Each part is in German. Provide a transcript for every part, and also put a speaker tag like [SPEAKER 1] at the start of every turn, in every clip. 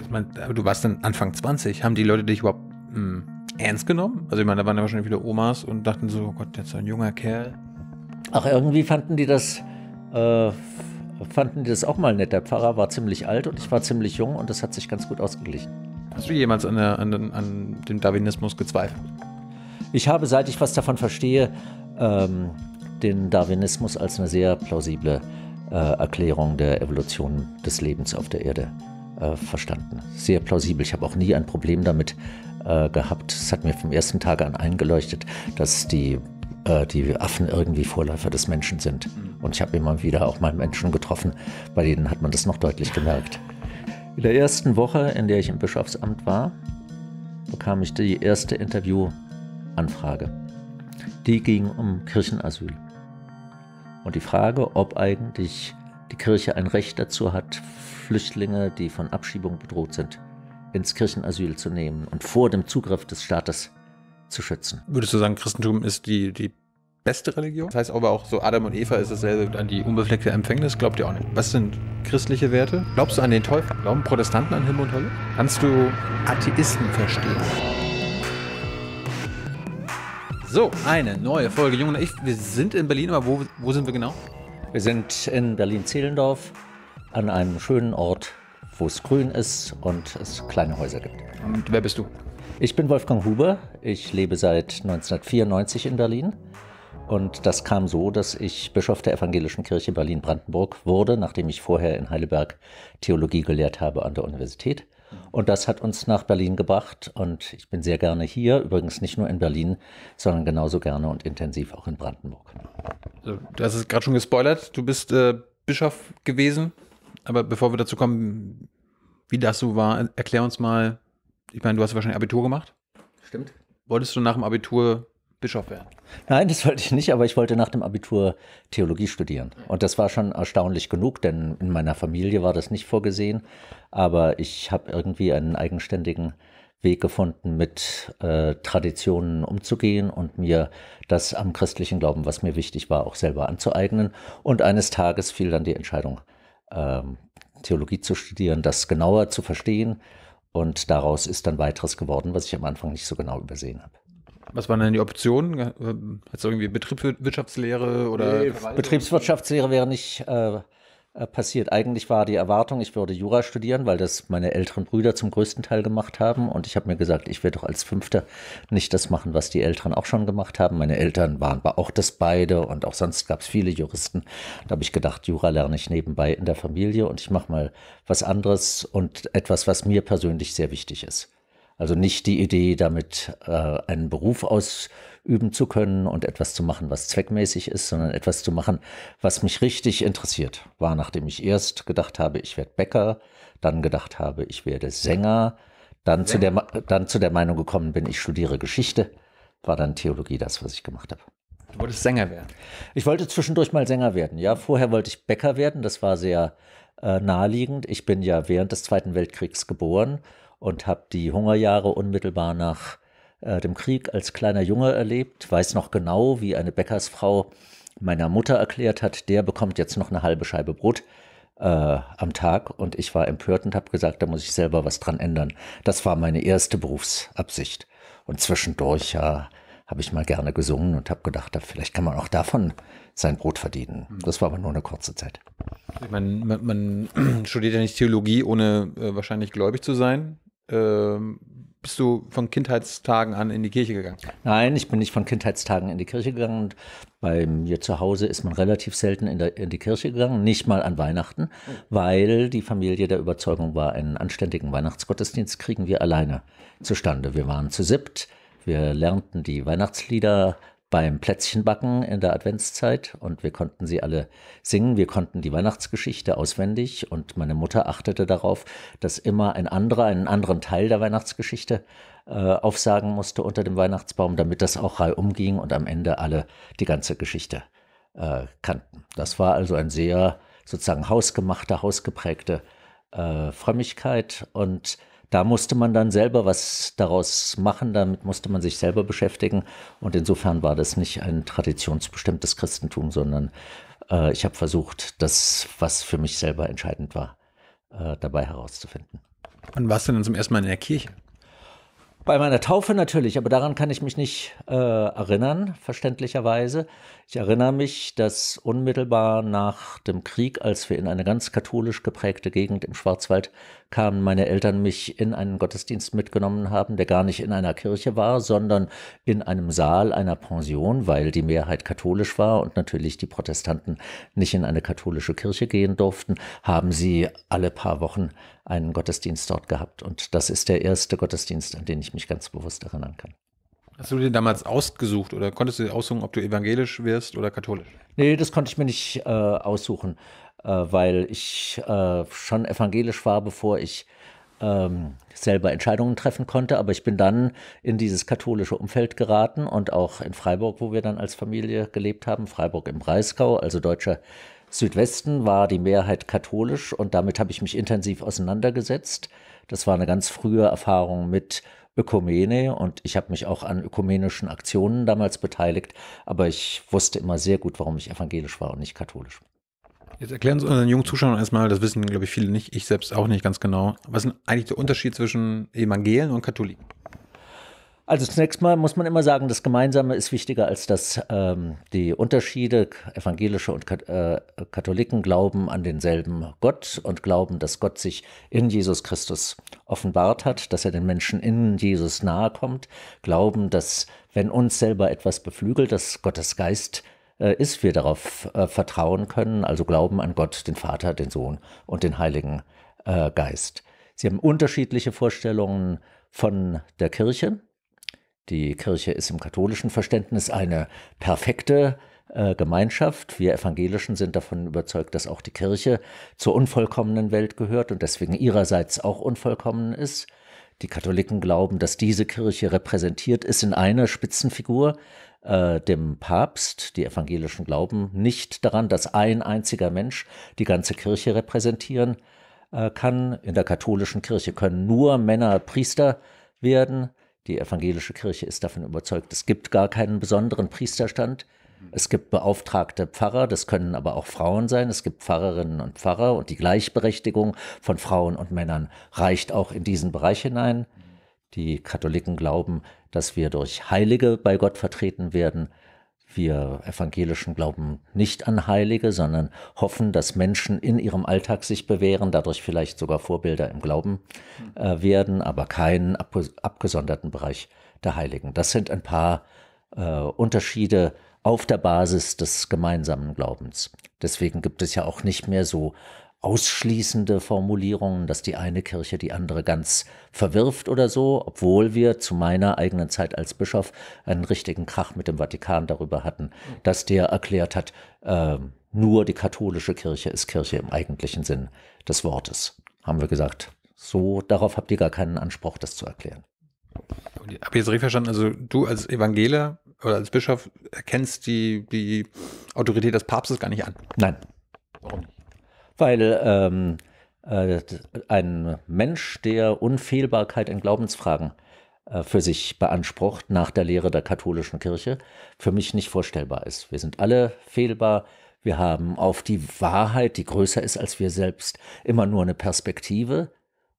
[SPEAKER 1] ich meine, du warst dann Anfang 20, haben die Leute dich überhaupt mh, hm, ernst genommen? Also ich meine, da
[SPEAKER 2] waren ja wahrscheinlich wieder Omas und dachten so, oh Gott, jetzt so ein junger Kerl. Ach, irgendwie fanden die das, äh, fanden die das auch mal nett. Der Pfarrer war ziemlich alt und ich war ziemlich jung und das hat sich ganz gut ausgeglichen. Hast du jemals an, der, an, an dem Darwinismus gezweifelt? Ich habe, seit ich was davon verstehe, ähm, den Darwinismus als eine sehr plausible äh, Erklärung der Evolution des Lebens auf der Erde äh, verstanden. Sehr plausibel. Ich habe auch nie ein Problem damit äh, gehabt. Es hat mir vom ersten Tag an eingeleuchtet, dass die, äh, die Affen irgendwie Vorläufer des Menschen sind. Und ich habe immer wieder auch mal Menschen getroffen, bei denen hat man das noch deutlich gemerkt. In der ersten Woche, in der ich im Bischofsamt war, bekam ich die erste Interviewanfrage. Die ging um Kirchenasyl. Und die Frage, ob eigentlich die Kirche ein Recht dazu hat, Flüchtlinge, die von Abschiebung bedroht sind, ins Kirchenasyl zu nehmen und vor dem Zugriff des Staates zu schützen. Würdest du sagen, Christentum ist die, die
[SPEAKER 1] beste Religion? Das heißt aber auch so, Adam und Eva ist dasselbe an die unbefleckte Empfängnis, glaubt ihr auch nicht. Was sind christliche Werte? Glaubst du an den Teufel? Glauben Protestanten an Himmel und Hölle? Kannst du Atheisten verstehen? So, eine neue Folge. Junge, ich, wir sind in Berlin, aber wo, wo sind wir genau?
[SPEAKER 2] Wir sind in Berlin-Zehlendorf an einem schönen Ort, wo es grün ist und es kleine Häuser gibt. Und wer bist du? Ich bin Wolfgang Huber. Ich lebe seit 1994 in Berlin. Und das kam so, dass ich Bischof der Evangelischen Kirche Berlin-Brandenburg wurde, nachdem ich vorher in Heidelberg Theologie gelehrt habe an der Universität. Und das hat uns nach Berlin gebracht und ich bin sehr gerne hier, übrigens nicht nur in Berlin, sondern genauso gerne und intensiv auch in Brandenburg.
[SPEAKER 1] du hast es gerade schon gespoilert, du bist äh, Bischof gewesen aber bevor wir dazu kommen, wie das so war, erklär uns mal, ich meine, du hast wahrscheinlich Abitur gemacht. Stimmt. Wolltest du nach dem Abitur Bischof werden?
[SPEAKER 2] Nein, das wollte ich nicht, aber ich wollte nach dem Abitur Theologie studieren. Und das war schon erstaunlich genug, denn in meiner Familie war das nicht vorgesehen. Aber ich habe irgendwie einen eigenständigen Weg gefunden, mit äh, Traditionen umzugehen und mir das am christlichen Glauben, was mir wichtig war, auch selber anzueignen. Und eines Tages fiel dann die Entscheidung ähm, Theologie zu studieren, das genauer zu verstehen. Und daraus ist dann weiteres geworden, was ich am Anfang nicht so genau übersehen habe. Was waren denn die Optionen? Jetzt äh, irgendwie Betriebswirtschaftslehre oder? Nee, Betriebswirtschaftslehre wäre nicht äh, äh, passiert. Eigentlich war die Erwartung, ich würde Jura studieren, weil das meine älteren Brüder zum größten Teil gemacht haben. Und ich habe mir gesagt, ich werde doch als Fünfter nicht das machen, was die Älteren auch schon gemacht haben. Meine Eltern waren aber auch das beide und auch sonst gab es viele Juristen. Da habe ich gedacht, Jura lerne ich nebenbei in der Familie und ich mache mal was anderes und etwas, was mir persönlich sehr wichtig ist. Also nicht die Idee, damit äh, einen Beruf auszuüben üben zu können und etwas zu machen, was zweckmäßig ist, sondern etwas zu machen, was mich richtig interessiert. War, nachdem ich erst gedacht habe, ich werde Bäcker, dann gedacht habe, ich werde Sänger, dann, ja. zu, der, dann zu der Meinung gekommen bin, ich studiere Geschichte, war dann Theologie das, was ich gemacht habe. Du wolltest Sänger werden. Ich wollte zwischendurch mal Sänger werden. Ja, vorher wollte ich Bäcker werden. Das war sehr äh, naheliegend. Ich bin ja während des Zweiten Weltkriegs geboren und habe die Hungerjahre unmittelbar nach äh, dem Krieg als kleiner Junge erlebt, weiß noch genau, wie eine Bäckersfrau meiner Mutter erklärt hat, der bekommt jetzt noch eine halbe Scheibe Brot äh, am Tag und ich war empört und habe gesagt, da muss ich selber was dran ändern. Das war meine erste Berufsabsicht. Und zwischendurch ja, habe ich mal gerne gesungen und habe gedacht, vielleicht kann man auch davon sein Brot verdienen. Hm. Das war aber nur eine kurze Zeit.
[SPEAKER 1] Man, man, man studiert ja nicht Theologie, ohne äh, wahrscheinlich gläubig zu sein. Ähm, bist du von Kindheitstagen an in die Kirche gegangen?
[SPEAKER 2] Nein, ich bin nicht von Kindheitstagen in die Kirche gegangen. Und bei mir zu Hause ist man relativ selten in, der, in die Kirche gegangen, nicht mal an Weihnachten, weil die Familie der Überzeugung war, einen anständigen Weihnachtsgottesdienst kriegen wir alleine zustande. Wir waren zu siebt. Wir lernten die Weihnachtslieder beim Plätzchenbacken in der Adventszeit und wir konnten sie alle singen. Wir konnten die Weihnachtsgeschichte auswendig und meine Mutter achtete darauf, dass immer ein anderer einen anderen Teil der Weihnachtsgeschichte äh, aufsagen musste unter dem Weihnachtsbaum, damit das auch reihum ging und am Ende alle die ganze Geschichte äh, kannten. Das war also ein sehr sozusagen hausgemachter, hausgeprägte äh, Frömmigkeit und da musste man dann selber was daraus machen, damit musste man sich selber beschäftigen. Und insofern war das nicht ein traditionsbestimmtes Christentum, sondern äh, ich habe versucht, das, was für mich selber entscheidend war, äh, dabei herauszufinden. Und warst du denn zum ersten Mal in der Kirche? Bei meiner Taufe natürlich, aber daran kann ich mich nicht äh, erinnern, verständlicherweise. Ich erinnere mich, dass unmittelbar nach dem Krieg, als wir in eine ganz katholisch geprägte Gegend im Schwarzwald kamen, meine Eltern mich in einen Gottesdienst mitgenommen haben, der gar nicht in einer Kirche war, sondern in einem Saal einer Pension, weil die Mehrheit katholisch war und natürlich die Protestanten nicht in eine katholische Kirche gehen durften, haben sie alle paar Wochen einen Gottesdienst dort gehabt. Und das ist der erste Gottesdienst, an den ich mich ganz bewusst erinnern kann.
[SPEAKER 1] Hast du dir damals ausgesucht oder konntest du dir aussuchen, ob du evangelisch wirst oder katholisch?
[SPEAKER 2] Nee, das konnte ich mir nicht äh, aussuchen, äh, weil ich äh, schon evangelisch war, bevor ich ähm, selber Entscheidungen treffen konnte. Aber ich bin dann in dieses katholische Umfeld geraten und auch in Freiburg, wo wir dann als Familie gelebt haben, Freiburg im Breisgau, also deutscher Südwesten, war die Mehrheit katholisch und damit habe ich mich intensiv auseinandergesetzt. Das war eine ganz frühe Erfahrung mit Ökumene und ich habe mich auch an ökumenischen Aktionen damals beteiligt, aber ich wusste immer sehr gut, warum ich evangelisch war und nicht katholisch. Jetzt erklären Sie unseren
[SPEAKER 1] jungen Zuschauern erstmal, das wissen, glaube ich, viele nicht, ich selbst auch nicht ganz genau, was ist eigentlich der Unterschied zwischen
[SPEAKER 2] Evangelien und Katholiken? Also zunächst mal muss man immer sagen, das Gemeinsame ist wichtiger als das, ähm, die Unterschiede. Evangelische und Kat äh, Katholiken glauben an denselben Gott und glauben, dass Gott sich in Jesus Christus offenbart hat, dass er den Menschen in Jesus nahe kommt, glauben, dass wenn uns selber etwas beflügelt, dass Gottes Geist äh, ist, wir darauf äh, vertrauen können, also glauben an Gott, den Vater, den Sohn und den Heiligen äh, Geist. Sie haben unterschiedliche Vorstellungen von der Kirche die Kirche ist im katholischen Verständnis eine perfekte äh, Gemeinschaft. Wir Evangelischen sind davon überzeugt, dass auch die Kirche zur unvollkommenen Welt gehört und deswegen ihrerseits auch unvollkommen ist. Die Katholiken glauben, dass diese Kirche repräsentiert ist in einer Spitzenfigur, äh, dem Papst. Die Evangelischen glauben nicht daran, dass ein einziger Mensch die ganze Kirche repräsentieren äh, kann. In der katholischen Kirche können nur Männer Priester werden. Die evangelische Kirche ist davon überzeugt, es gibt gar keinen besonderen Priesterstand. Es gibt beauftragte Pfarrer, das können aber auch Frauen sein. Es gibt Pfarrerinnen und Pfarrer und die Gleichberechtigung von Frauen und Männern reicht auch in diesen Bereich hinein. Die Katholiken glauben, dass wir durch Heilige bei Gott vertreten werden. Wir Evangelischen glauben nicht an Heilige, sondern hoffen, dass Menschen in ihrem Alltag sich bewähren, dadurch vielleicht sogar Vorbilder im Glauben äh, werden, aber keinen ab abgesonderten Bereich der Heiligen. Das sind ein paar äh, Unterschiede auf der Basis des gemeinsamen Glaubens. Deswegen gibt es ja auch nicht mehr so ausschließende Formulierungen, dass die eine Kirche die andere ganz verwirft oder so, obwohl wir zu meiner eigenen Zeit als Bischof einen richtigen Krach mit dem Vatikan darüber hatten, dass der erklärt hat, äh, nur die katholische Kirche ist Kirche im eigentlichen Sinn des Wortes. Haben wir gesagt, so darauf habt ihr gar keinen Anspruch, das zu erklären.
[SPEAKER 1] Habe ich jetzt richtig verstanden? Also du als Evangelier oder als Bischof erkennst die, die Autorität des Papstes gar nicht an?
[SPEAKER 2] Nein. Warum weil ähm, äh, ein Mensch, der Unfehlbarkeit in Glaubensfragen äh, für sich beansprucht, nach der Lehre der katholischen Kirche, für mich nicht vorstellbar ist. Wir sind alle fehlbar. Wir haben auf die Wahrheit, die größer ist als wir selbst, immer nur eine Perspektive,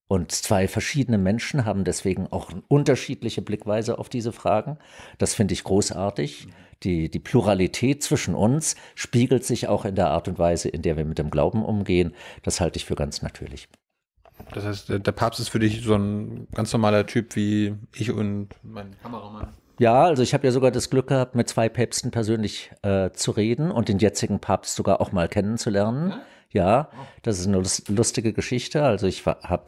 [SPEAKER 2] und zwei verschiedene Menschen haben deswegen auch unterschiedliche Blickweise auf diese Fragen. Das finde ich großartig. Die, die Pluralität zwischen uns spiegelt sich auch in der Art und Weise, in der wir mit dem Glauben umgehen. Das halte ich für ganz natürlich. Das heißt, der Papst ist für dich so ein ganz normaler Typ wie ich und mein Kameramann. Ja, also ich habe ja sogar das Glück gehabt, mit zwei Päpsten persönlich äh, zu reden und den jetzigen Papst sogar auch mal kennenzulernen. Ja, ja das ist eine lustige Geschichte. Also ich habe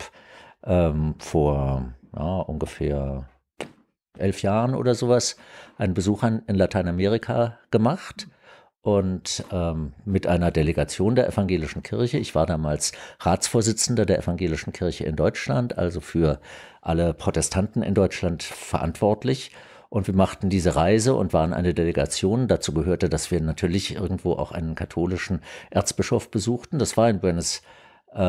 [SPEAKER 2] ähm, vor ja, ungefähr elf Jahren oder sowas einen Besuch in Lateinamerika gemacht und ähm, mit einer Delegation der evangelischen Kirche. Ich war damals Ratsvorsitzender der evangelischen Kirche in Deutschland, also für alle Protestanten in Deutschland verantwortlich. Und wir machten diese Reise und waren eine Delegation. Dazu gehörte, dass wir natürlich irgendwo auch einen katholischen Erzbischof besuchten. Das war in Buenos Aires äh,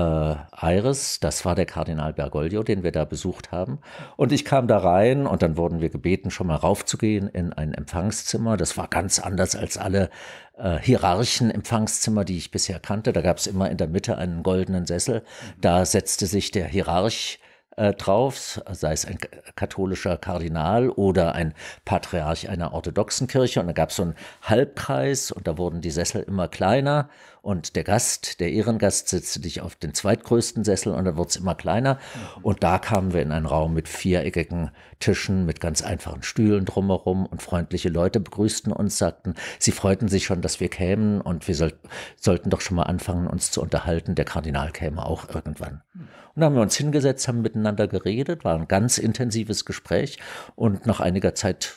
[SPEAKER 2] Aires, das war der Kardinal Bergoglio, den wir da besucht haben. Und ich kam da rein und dann wurden wir gebeten, schon mal raufzugehen in ein Empfangszimmer. Das war ganz anders als alle äh, Hierarchen-Empfangszimmer, die ich bisher kannte. Da gab es immer in der Mitte einen goldenen Sessel. Mhm. Da setzte sich der Hierarch äh, drauf, sei es ein katholischer Kardinal oder ein Patriarch einer orthodoxen Kirche. Und da gab es so einen Halbkreis und da wurden die Sessel immer kleiner und der Gast, der Ehrengast, setzte dich auf den zweitgrößten Sessel und dann wurde es immer kleiner. Und da kamen wir in einen Raum mit viereckigen Tischen, mit ganz einfachen Stühlen drumherum und freundliche Leute begrüßten uns, sagten, sie freuten sich schon, dass wir kämen und wir soll, sollten doch schon mal anfangen, uns zu unterhalten. Der Kardinal käme auch irgendwann. Und dann haben wir uns hingesetzt, haben miteinander geredet, war ein ganz intensives Gespräch und nach einiger Zeit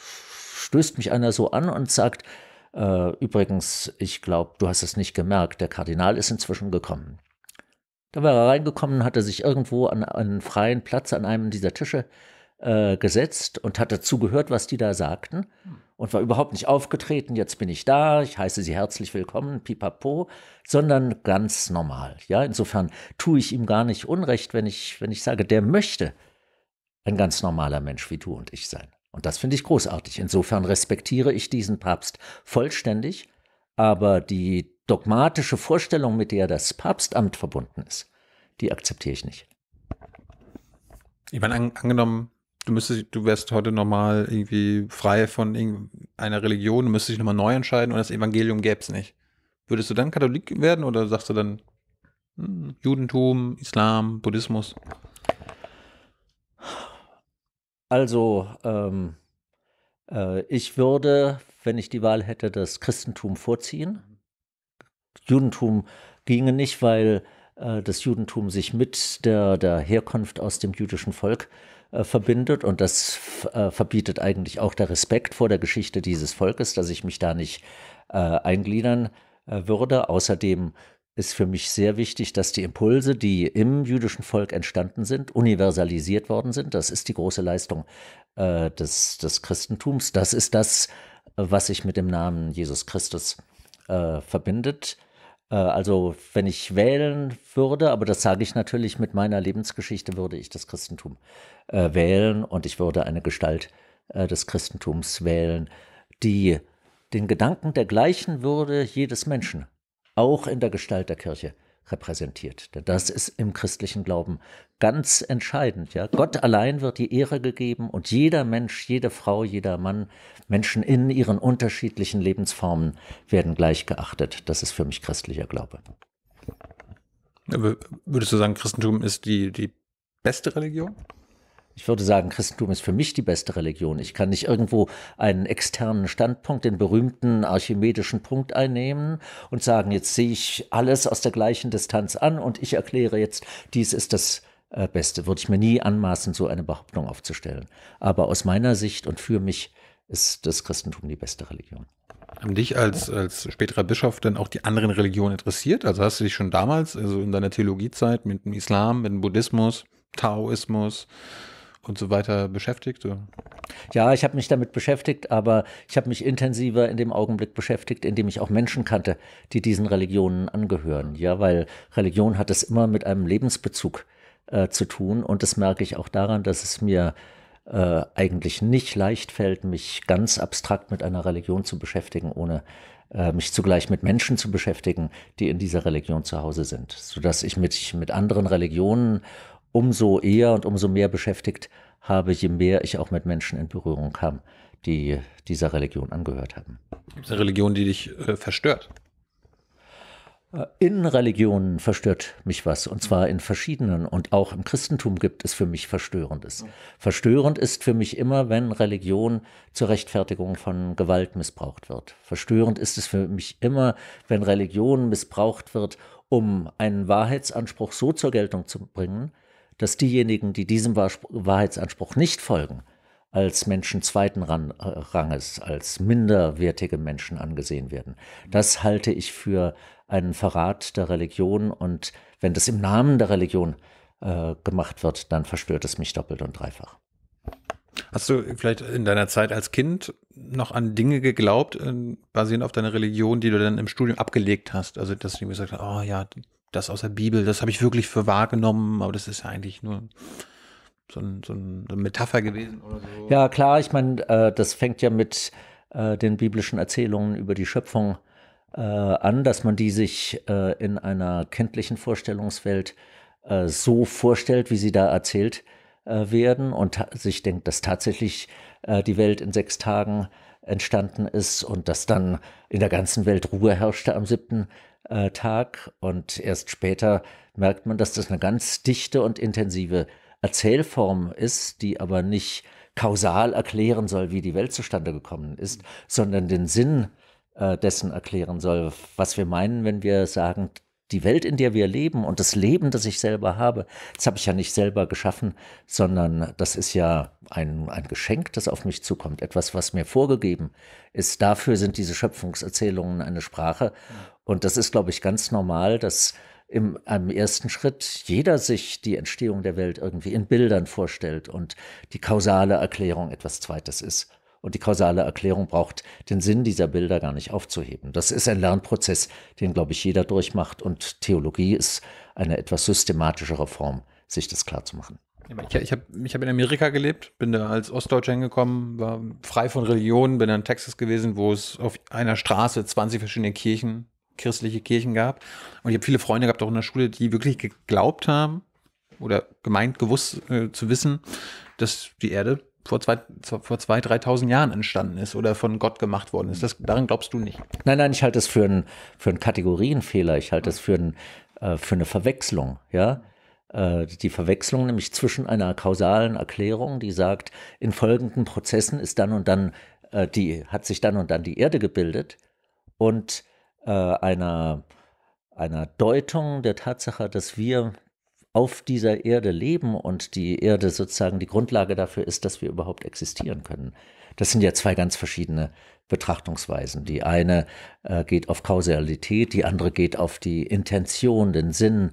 [SPEAKER 2] stößt mich einer so an und sagt, äh, übrigens, ich glaube, du hast es nicht gemerkt, der Kardinal ist inzwischen gekommen. Da war er reingekommen, hatte sich irgendwo an einen freien Platz an einem dieser Tische äh, gesetzt und hatte zugehört, was die da sagten hm. und war überhaupt nicht aufgetreten, jetzt bin ich da, ich heiße Sie herzlich willkommen, pipapo, sondern ganz normal. Ja, insofern tue ich ihm gar nicht Unrecht, wenn ich, wenn ich sage, der möchte ein ganz normaler Mensch wie du und ich sein. Und das finde ich großartig. Insofern respektiere ich diesen Papst vollständig, aber die dogmatische Vorstellung, mit der das Papstamt verbunden ist, die akzeptiere ich nicht.
[SPEAKER 1] Ich meine, an, angenommen, du müsstest, du wärst heute nochmal irgendwie frei von einer Religion, du müsstest dich nochmal neu entscheiden und das Evangelium gäbe es nicht. Würdest du dann Katholik werden oder sagst du dann hm, Judentum, Islam, Buddhismus?
[SPEAKER 2] Also, ähm, äh, ich würde, wenn ich die Wahl hätte, das Christentum vorziehen. Judentum ginge nicht, weil äh, das Judentum sich mit der, der Herkunft aus dem jüdischen Volk äh, verbindet und das äh, verbietet eigentlich auch der Respekt vor der Geschichte dieses Volkes, dass ich mich da nicht äh, eingliedern äh, würde. Außerdem ist für mich sehr wichtig, dass die Impulse, die im jüdischen Volk entstanden sind, universalisiert worden sind. Das ist die große Leistung äh, des, des Christentums. Das ist das, was sich mit dem Namen Jesus Christus äh, verbindet. Äh, also wenn ich wählen würde, aber das sage ich natürlich mit meiner Lebensgeschichte, würde ich das Christentum äh, wählen und ich würde eine Gestalt äh, des Christentums wählen, die den Gedanken der gleichen Würde jedes Menschen auch in der Gestalt der Kirche repräsentiert. Denn das ist im christlichen Glauben ganz entscheidend. Ja? Gott allein wird die Ehre gegeben und jeder Mensch, jede Frau, jeder Mann, Menschen in ihren unterschiedlichen Lebensformen werden gleich geachtet. Das ist für mich christlicher Glaube. Würdest du sagen, Christentum ist die, die beste Religion? ich würde sagen, Christentum ist für mich die beste Religion. Ich kann nicht irgendwo einen externen Standpunkt, den berühmten archimedischen Punkt einnehmen und sagen, jetzt sehe ich alles aus der gleichen Distanz an und ich erkläre jetzt, dies ist das äh, Beste. Würde ich mir nie anmaßen, so eine Behauptung aufzustellen. Aber aus meiner Sicht und für mich ist das Christentum die beste Religion.
[SPEAKER 1] Haben dich als, als späterer Bischof denn auch die anderen Religionen interessiert? Also hast du dich schon damals, also in deiner Theologiezeit mit dem Islam, mit dem Buddhismus, Taoismus,
[SPEAKER 2] und so weiter beschäftigt? Oder? Ja, ich habe mich damit beschäftigt, aber ich habe mich intensiver in dem Augenblick beschäftigt, indem ich auch Menschen kannte, die diesen Religionen angehören. Ja, weil Religion hat es immer mit einem Lebensbezug äh, zu tun und das merke ich auch daran, dass es mir äh, eigentlich nicht leicht fällt, mich ganz abstrakt mit einer Religion zu beschäftigen, ohne äh, mich zugleich mit Menschen zu beschäftigen, die in dieser Religion zu Hause sind, sodass ich mich mit anderen Religionen umso eher und umso mehr beschäftigt habe, je mehr ich auch mit Menschen in Berührung kam, die dieser Religion angehört haben.
[SPEAKER 1] Gibt es eine Religion, die dich äh, verstört?
[SPEAKER 2] Äh, in Religionen verstört mich was, und zwar in verschiedenen. Und auch im Christentum gibt es für mich Verstörendes. Verstörend ist für mich immer, wenn Religion zur Rechtfertigung von Gewalt missbraucht wird. Verstörend ist es für mich immer, wenn Religion missbraucht wird, um einen Wahrheitsanspruch so zur Geltung zu bringen, dass diejenigen, die diesem Wahrheitsanspruch nicht folgen, als Menschen zweiten äh, Ranges, als minderwertige Menschen angesehen werden. Das halte ich für einen Verrat der Religion und wenn das im Namen der Religion äh, gemacht wird, dann verstört es mich doppelt und dreifach.
[SPEAKER 1] Hast du vielleicht in deiner Zeit als Kind noch an Dinge geglaubt, äh, basierend auf deiner Religion, die du dann im Studium abgelegt hast? Also, dass du mir gesagt hast, oh ja, das aus der Bibel, das habe ich wirklich für wahrgenommen, aber das ist ja eigentlich nur
[SPEAKER 2] so, ein, so, ein, so eine Metapher gewesen oder so. Ja, klar, ich meine, äh, das fängt ja mit äh, den biblischen Erzählungen über die Schöpfung äh, an, dass man die sich äh, in einer kindlichen Vorstellungswelt äh, so vorstellt, wie sie da erzählt äh, werden und sich denkt, dass tatsächlich die Welt in sechs Tagen entstanden ist und dass dann in der ganzen Welt Ruhe herrschte am siebten äh, Tag und erst später merkt man, dass das eine ganz dichte und intensive Erzählform ist, die aber nicht kausal erklären soll, wie die Welt zustande gekommen ist, mhm. sondern den Sinn äh, dessen erklären soll, was wir meinen, wenn wir sagen, die Welt, in der wir leben und das Leben, das ich selber habe, das habe ich ja nicht selber geschaffen, sondern das ist ja ein, ein Geschenk, das auf mich zukommt, etwas, was mir vorgegeben ist. Dafür sind diese Schöpfungserzählungen eine Sprache. Und das ist, glaube ich, ganz normal, dass im, einem ersten Schritt jeder sich die Entstehung der Welt irgendwie in Bildern vorstellt und die kausale Erklärung etwas Zweites ist und die kausale Erklärung braucht den Sinn dieser Bilder gar nicht aufzuheben. Das ist ein Lernprozess, den, glaube ich, jeder durchmacht und Theologie ist eine etwas systematischere Form, sich das klarzumachen.
[SPEAKER 1] Ich, ich habe hab in Amerika gelebt, bin da als Ostdeutscher hingekommen, war frei von Religion, bin dann in Texas gewesen, wo es auf einer Straße 20 verschiedene Kirchen, christliche Kirchen gab. Und ich habe viele Freunde gehabt, auch in der Schule, die wirklich geglaubt haben oder gemeint gewusst äh, zu wissen, dass die Erde vor zwei, vor zwei 3.000 Jahren entstanden ist oder von Gott
[SPEAKER 2] gemacht worden ist. Das, daran glaubst du nicht. Nein, nein, ich halte es für einen, für einen Kategorienfehler. Ich halte es für, einen, äh, für eine Verwechslung. Ja? Äh, die Verwechslung nämlich zwischen einer kausalen Erklärung, die sagt, in folgenden Prozessen ist dann und dann äh, die, hat sich dann und dann die Erde gebildet und einer, einer Deutung der Tatsache, dass wir auf dieser Erde leben und die Erde sozusagen die Grundlage dafür ist, dass wir überhaupt existieren können. Das sind ja zwei ganz verschiedene Betrachtungsweisen. Die eine äh, geht auf Kausalität, die andere geht auf die Intention, den Sinn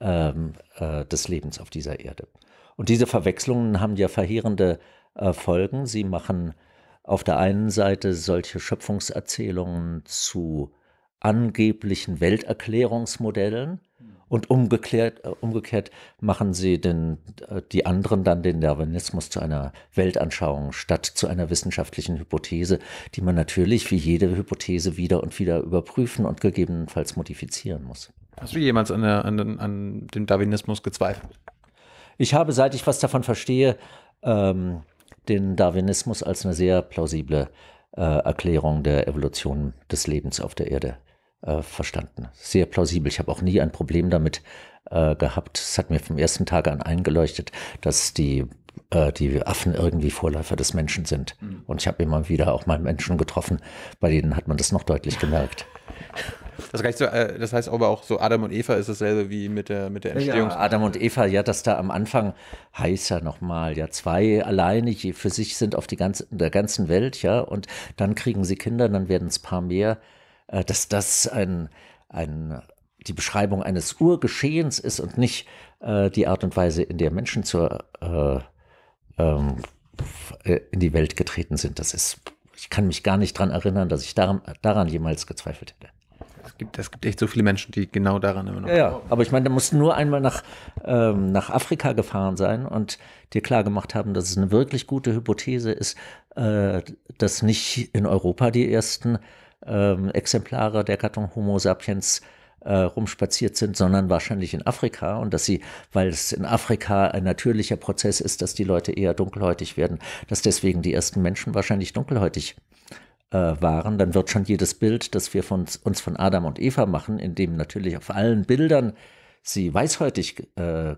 [SPEAKER 2] ähm, äh, des Lebens auf dieser Erde. Und diese Verwechslungen haben ja verheerende äh, Folgen. Sie machen auf der einen Seite solche Schöpfungserzählungen zu angeblichen Welterklärungsmodellen, und umgekehrt, äh, umgekehrt machen sie den, äh, die anderen dann den Darwinismus zu einer Weltanschauung statt zu einer wissenschaftlichen Hypothese, die man natürlich wie jede Hypothese wieder und wieder überprüfen und gegebenenfalls modifizieren muss. Hast du jemals an, der, an, den, an dem Darwinismus gezweifelt? Ich habe, seit ich was davon verstehe, ähm, den Darwinismus als eine sehr plausible äh, Erklärung der Evolution des Lebens auf der Erde äh, verstanden. Sehr plausibel. Ich habe auch nie ein Problem damit äh, gehabt. Es hat mir vom ersten Tag an eingeleuchtet, dass die, äh, die Affen irgendwie Vorläufer des Menschen sind. Mhm. Und ich habe immer wieder auch mal Menschen getroffen, bei denen hat man das noch deutlich gemerkt.
[SPEAKER 1] Das heißt, äh, das heißt aber auch so Adam und Eva ist dasselbe wie mit der, mit der Entstehung. Ja,
[SPEAKER 2] Adam und Eva, ja, dass da am Anfang heißt ja nochmal, ja, zwei alleine für sich sind auf die ganze, der ganzen Welt, ja, und dann kriegen sie Kinder, dann werden es paar mehr. Äh, dass das ein, ein, die Beschreibung eines Urgeschehens ist und nicht äh, die Art und Weise, in der Menschen zur, äh, ähm, äh, in die Welt getreten sind. Das ist, ich kann mich gar nicht daran erinnern, dass ich daran, daran jemals gezweifelt hätte. Es gibt, es gibt echt so viele Menschen, die genau daran immer noch. Ja, ja. aber ich meine, da muss nur einmal nach, ähm, nach Afrika gefahren sein und dir klargemacht haben, dass es eine wirklich gute Hypothese ist, äh, dass nicht in Europa die ersten ähm, Exemplare der Gattung Homo sapiens äh, rumspaziert sind, sondern wahrscheinlich in Afrika und dass sie, weil es in Afrika ein natürlicher Prozess ist, dass die Leute eher dunkelhäutig werden, dass deswegen die ersten Menschen wahrscheinlich dunkelhäutig äh, waren, dann wird schon jedes Bild, das wir von, uns von Adam und Eva machen, in dem natürlich auf allen Bildern sie weißhäutig äh,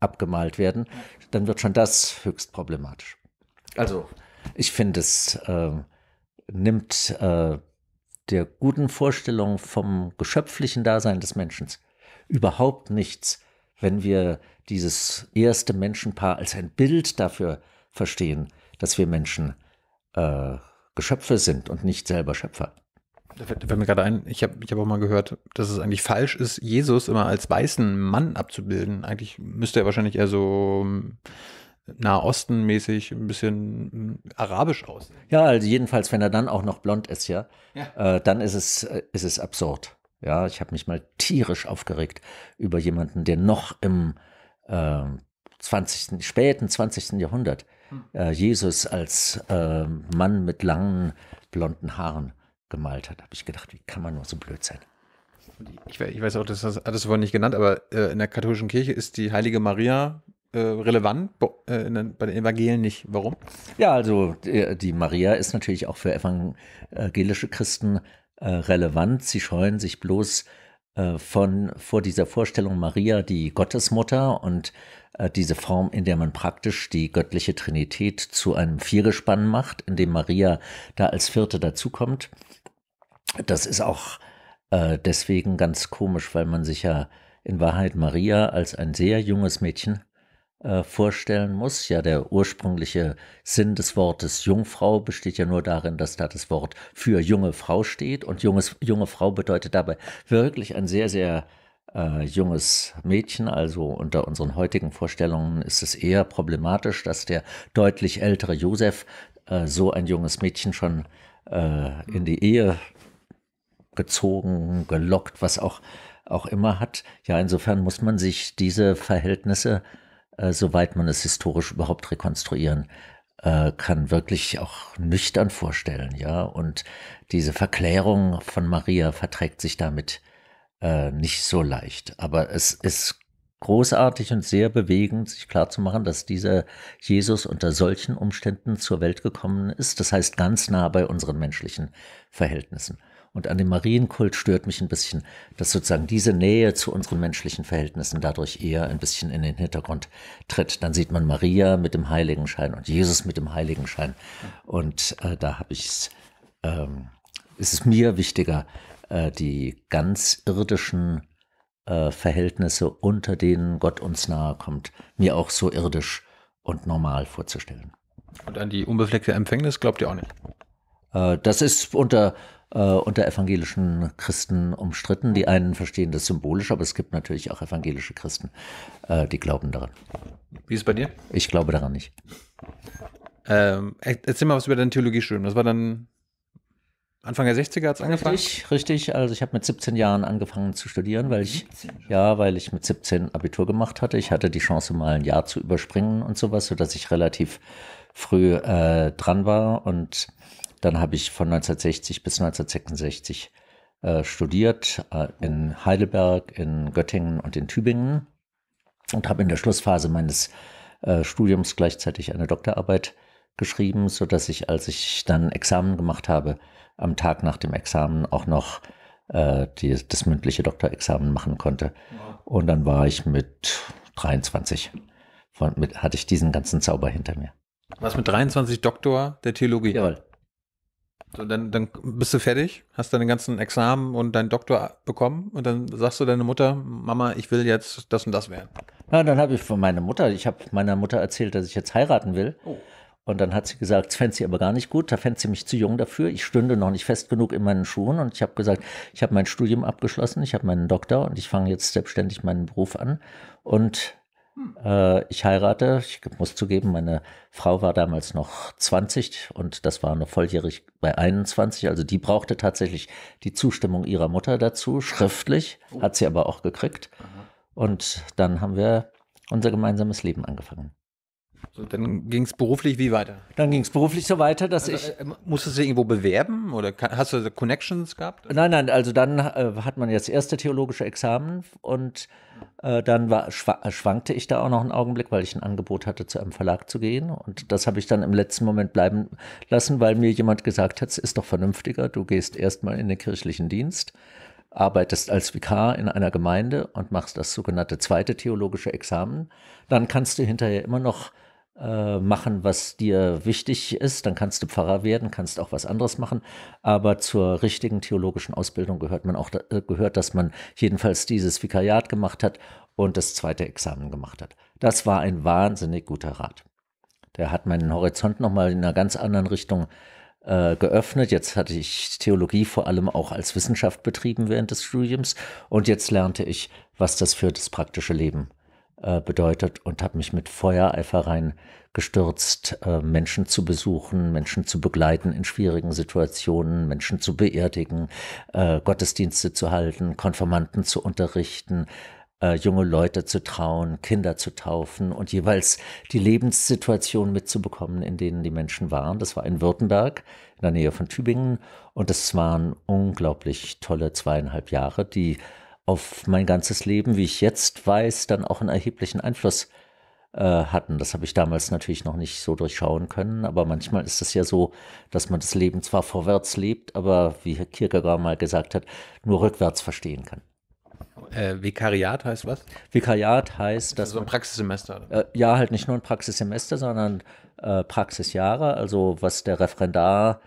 [SPEAKER 2] abgemalt werden, dann wird schon das höchst problematisch. Also ich finde, es äh, nimmt äh, der guten Vorstellung vom geschöpflichen Dasein des Menschen überhaupt nichts, wenn wir dieses erste Menschenpaar als ein Bild dafür verstehen, dass wir Menschen äh, Geschöpfe sind und nicht selber Schöpfer. Da fällt, mir gerade ein, ich habe ich hab auch mal gehört, dass es eigentlich falsch ist,
[SPEAKER 1] Jesus immer als weißen Mann abzubilden. Eigentlich müsste er wahrscheinlich eher so
[SPEAKER 2] Nahostenmäßig ein bisschen hm, arabisch aus. Ja, also jedenfalls, wenn er dann auch noch blond ist, ja, ja. Äh, dann ist es, äh, ist es absurd. Ja, ich habe mich mal tierisch aufgeregt über jemanden, der noch im äh, 20., späten 20. Jahrhundert hm. äh, Jesus als äh, Mann mit langen blonden Haaren gemalt hat. Da habe ich gedacht, wie kann man nur so blöd sein?
[SPEAKER 1] Ich, weiß auch, das hattest du vorhin nicht genannt, aber äh, in der katholischen Kirche ist die heilige Maria äh, relevant, bei äh,
[SPEAKER 2] den Evangelien nicht. Warum? Ja, also die, Maria ist natürlich auch für evangelische Christen äh, relevant. Sie scheuen sich bloß von vor dieser Vorstellung Maria, die Gottesmutter und diese Form, in der man praktisch die göttliche Trinität zu einem Viergespann macht, in dem Maria da als Vierte dazukommt. Das ist auch deswegen ganz komisch, weil man sich ja in Wahrheit Maria als ein sehr junges Mädchen äh, vorstellen muss. Ja, der ursprüngliche Sinn des Wortes Jungfrau besteht ja nur darin, dass da das Wort für junge Frau steht. Und junges, junge Frau bedeutet dabei wirklich ein sehr, sehr äh, junges Mädchen. Also unter unseren heutigen Vorstellungen ist es eher problematisch, dass der deutlich ältere Josef äh, so ein junges Mädchen schon äh, in die Ehe gezogen, gelockt, was auch, auch immer hat. Ja, insofern muss man sich diese Verhältnisse äh, soweit man es historisch überhaupt rekonstruieren äh, kann, wirklich auch nüchtern vorstellen, ja. Und diese Verklärung von Maria verträgt sich damit äh, nicht so leicht. Aber es ist großartig und sehr bewegend, sich klarzumachen, dass dieser Jesus unter solchen Umständen zur Welt gekommen ist. Das heißt ganz nah bei unseren menschlichen Verhältnissen. Und an dem Marienkult stört mich ein bisschen, dass sozusagen diese Nähe zu unseren menschlichen Verhältnissen dadurch eher ein bisschen in den Hintergrund tritt. Dann sieht man Maria mit dem Heiligenschein und Jesus mit dem Heiligenschein. Und äh, da habe ich ähm, es, ist mir wichtiger, äh, die ganz irdischen äh, Verhältnisse, unter denen Gott uns nahe kommt, mir auch so irdisch und normal vorzustellen.
[SPEAKER 1] Und an die unbefleckte Empfängnis glaubt ihr auch nicht?
[SPEAKER 2] Äh, das ist unter äh, unter evangelischen Christen umstritten. Die einen verstehen das symbolisch, aber es gibt natürlich auch evangelische Christen, äh, die glauben daran. Wie ist es bei dir? Ich glaube daran nicht.
[SPEAKER 1] Ähm, e-, erzähl mal was über dein Theologiestudium. Das war dann
[SPEAKER 2] Anfang der 60er hat es angefangen? Richtig, richtig. Also ich habe mit 17 Jahren angefangen zu studieren, weil ich, ja, weil ich mit 17 Abitur gemacht hatte. Ich hatte die Chance, mal ein Jahr zu überspringen und sowas, sodass ich relativ früh äh, dran war und dann habe ich von 1960 bis 1966 äh, studiert äh, in Heidelberg, in Göttingen und in Tübingen und habe in der Schlussphase meines äh, Studiums gleichzeitig eine Doktorarbeit geschrieben, sodass ich, als ich dann Examen gemacht habe, am Tag nach dem Examen auch noch äh, die, das mündliche Doktorexamen machen konnte. Und dann war ich mit 23, von, mit, hatte ich diesen ganzen Zauber hinter mir. Was mit
[SPEAKER 1] 23 Doktor der Theologie? Jawohl. So, dann, dann bist du fertig, hast deine ganzen Examen und deinen Doktor bekommen und dann sagst du deiner Mutter, Mama, ich will jetzt das und das werden.
[SPEAKER 2] Na, dann habe ich von meiner Mutter, ich habe meiner Mutter erzählt, dass ich jetzt heiraten will. Oh. Und dann hat sie gesagt, das fände sie aber gar nicht gut, da fände sie mich zu jung dafür. Ich stünde noch nicht fest genug in meinen Schuhen. Und ich habe gesagt, ich habe mein Studium abgeschlossen, ich habe meinen Doktor und ich fange jetzt selbstständig meinen Beruf an. Und hm. Äh, ich heirate, ich muss zugeben, meine Frau war damals noch 20 und das war noch volljährig bei 21. Also die brauchte tatsächlich die Zustimmung ihrer Mutter dazu, schriftlich, oh. hat sie aber auch gekriegt. Und dann haben wir unser gemeinsames Leben angefangen. So, dann ging es beruflich wie weiter? Dann ging es beruflich so weiter, dass also, ich. Äh, ähm, musstest du irgendwo bewerben oder kann, hast du Connections gehabt? Nein, nein, also dann äh, hat man jetzt erste theologische Examen und äh, dann war, äh, schwankte ich da auch noch einen Augenblick, weil ich ein Angebot hatte, zu einem Verlag zu gehen. Und das habe ich dann im letzten Moment bleiben lassen, weil mir jemand gesagt hat, es ist doch vernünftiger, du gehst erstmal in den kirchlichen Dienst arbeitest als Vikar in einer Gemeinde und machst das sogenannte zweite theologische Examen, dann kannst du hinterher immer noch äh, machen, was dir wichtig ist. Dann kannst du Pfarrer werden, kannst auch was anderes machen. Aber zur richtigen theologischen Ausbildung gehört man auch äh, gehört, dass man jedenfalls dieses Vikariat gemacht hat und das zweite Examen gemacht hat. Das war ein wahnsinnig guter Rat. Der hat meinen Horizont nochmal in einer ganz anderen Richtung äh, geöffnet. Jetzt hatte ich Theologie vor allem auch als Wissenschaft betrieben während des Studiums und jetzt lernte ich, was das für das praktische Leben ist äh, bedeutet und habe mich mit Feuereifer reingestürzt, äh, Menschen zu besuchen, Menschen zu begleiten in schwierigen Situationen, Menschen zu beerdigen, äh, Gottesdienste zu halten, Konfirmanden zu unterrichten, junge Leute zu trauen, Kinder zu taufen und jeweils die Lebenssituation mitzubekommen, in denen die Menschen waren. Das war in Württemberg in der Nähe von Tübingen und das waren unglaublich tolle zweieinhalb Jahre, die auf mein ganzes Leben, wie ich jetzt weiß, dann auch einen erheblichen Einfluss äh, hatten. Das habe ich damals natürlich noch nicht so durchschauen können, aber manchmal ist es ja so, dass man das Leben zwar vorwärts lebt, aber wie Herr Kierkegaard mal gesagt hat, nur rückwärts verstehen kann. Äh, Vikariat heißt was? Vikariat heißt, dass. Also ein Praxissemester? Äh, ja, halt nicht nur ein Praxissemester, sondern äh, Praxisjahre, also was der Referendar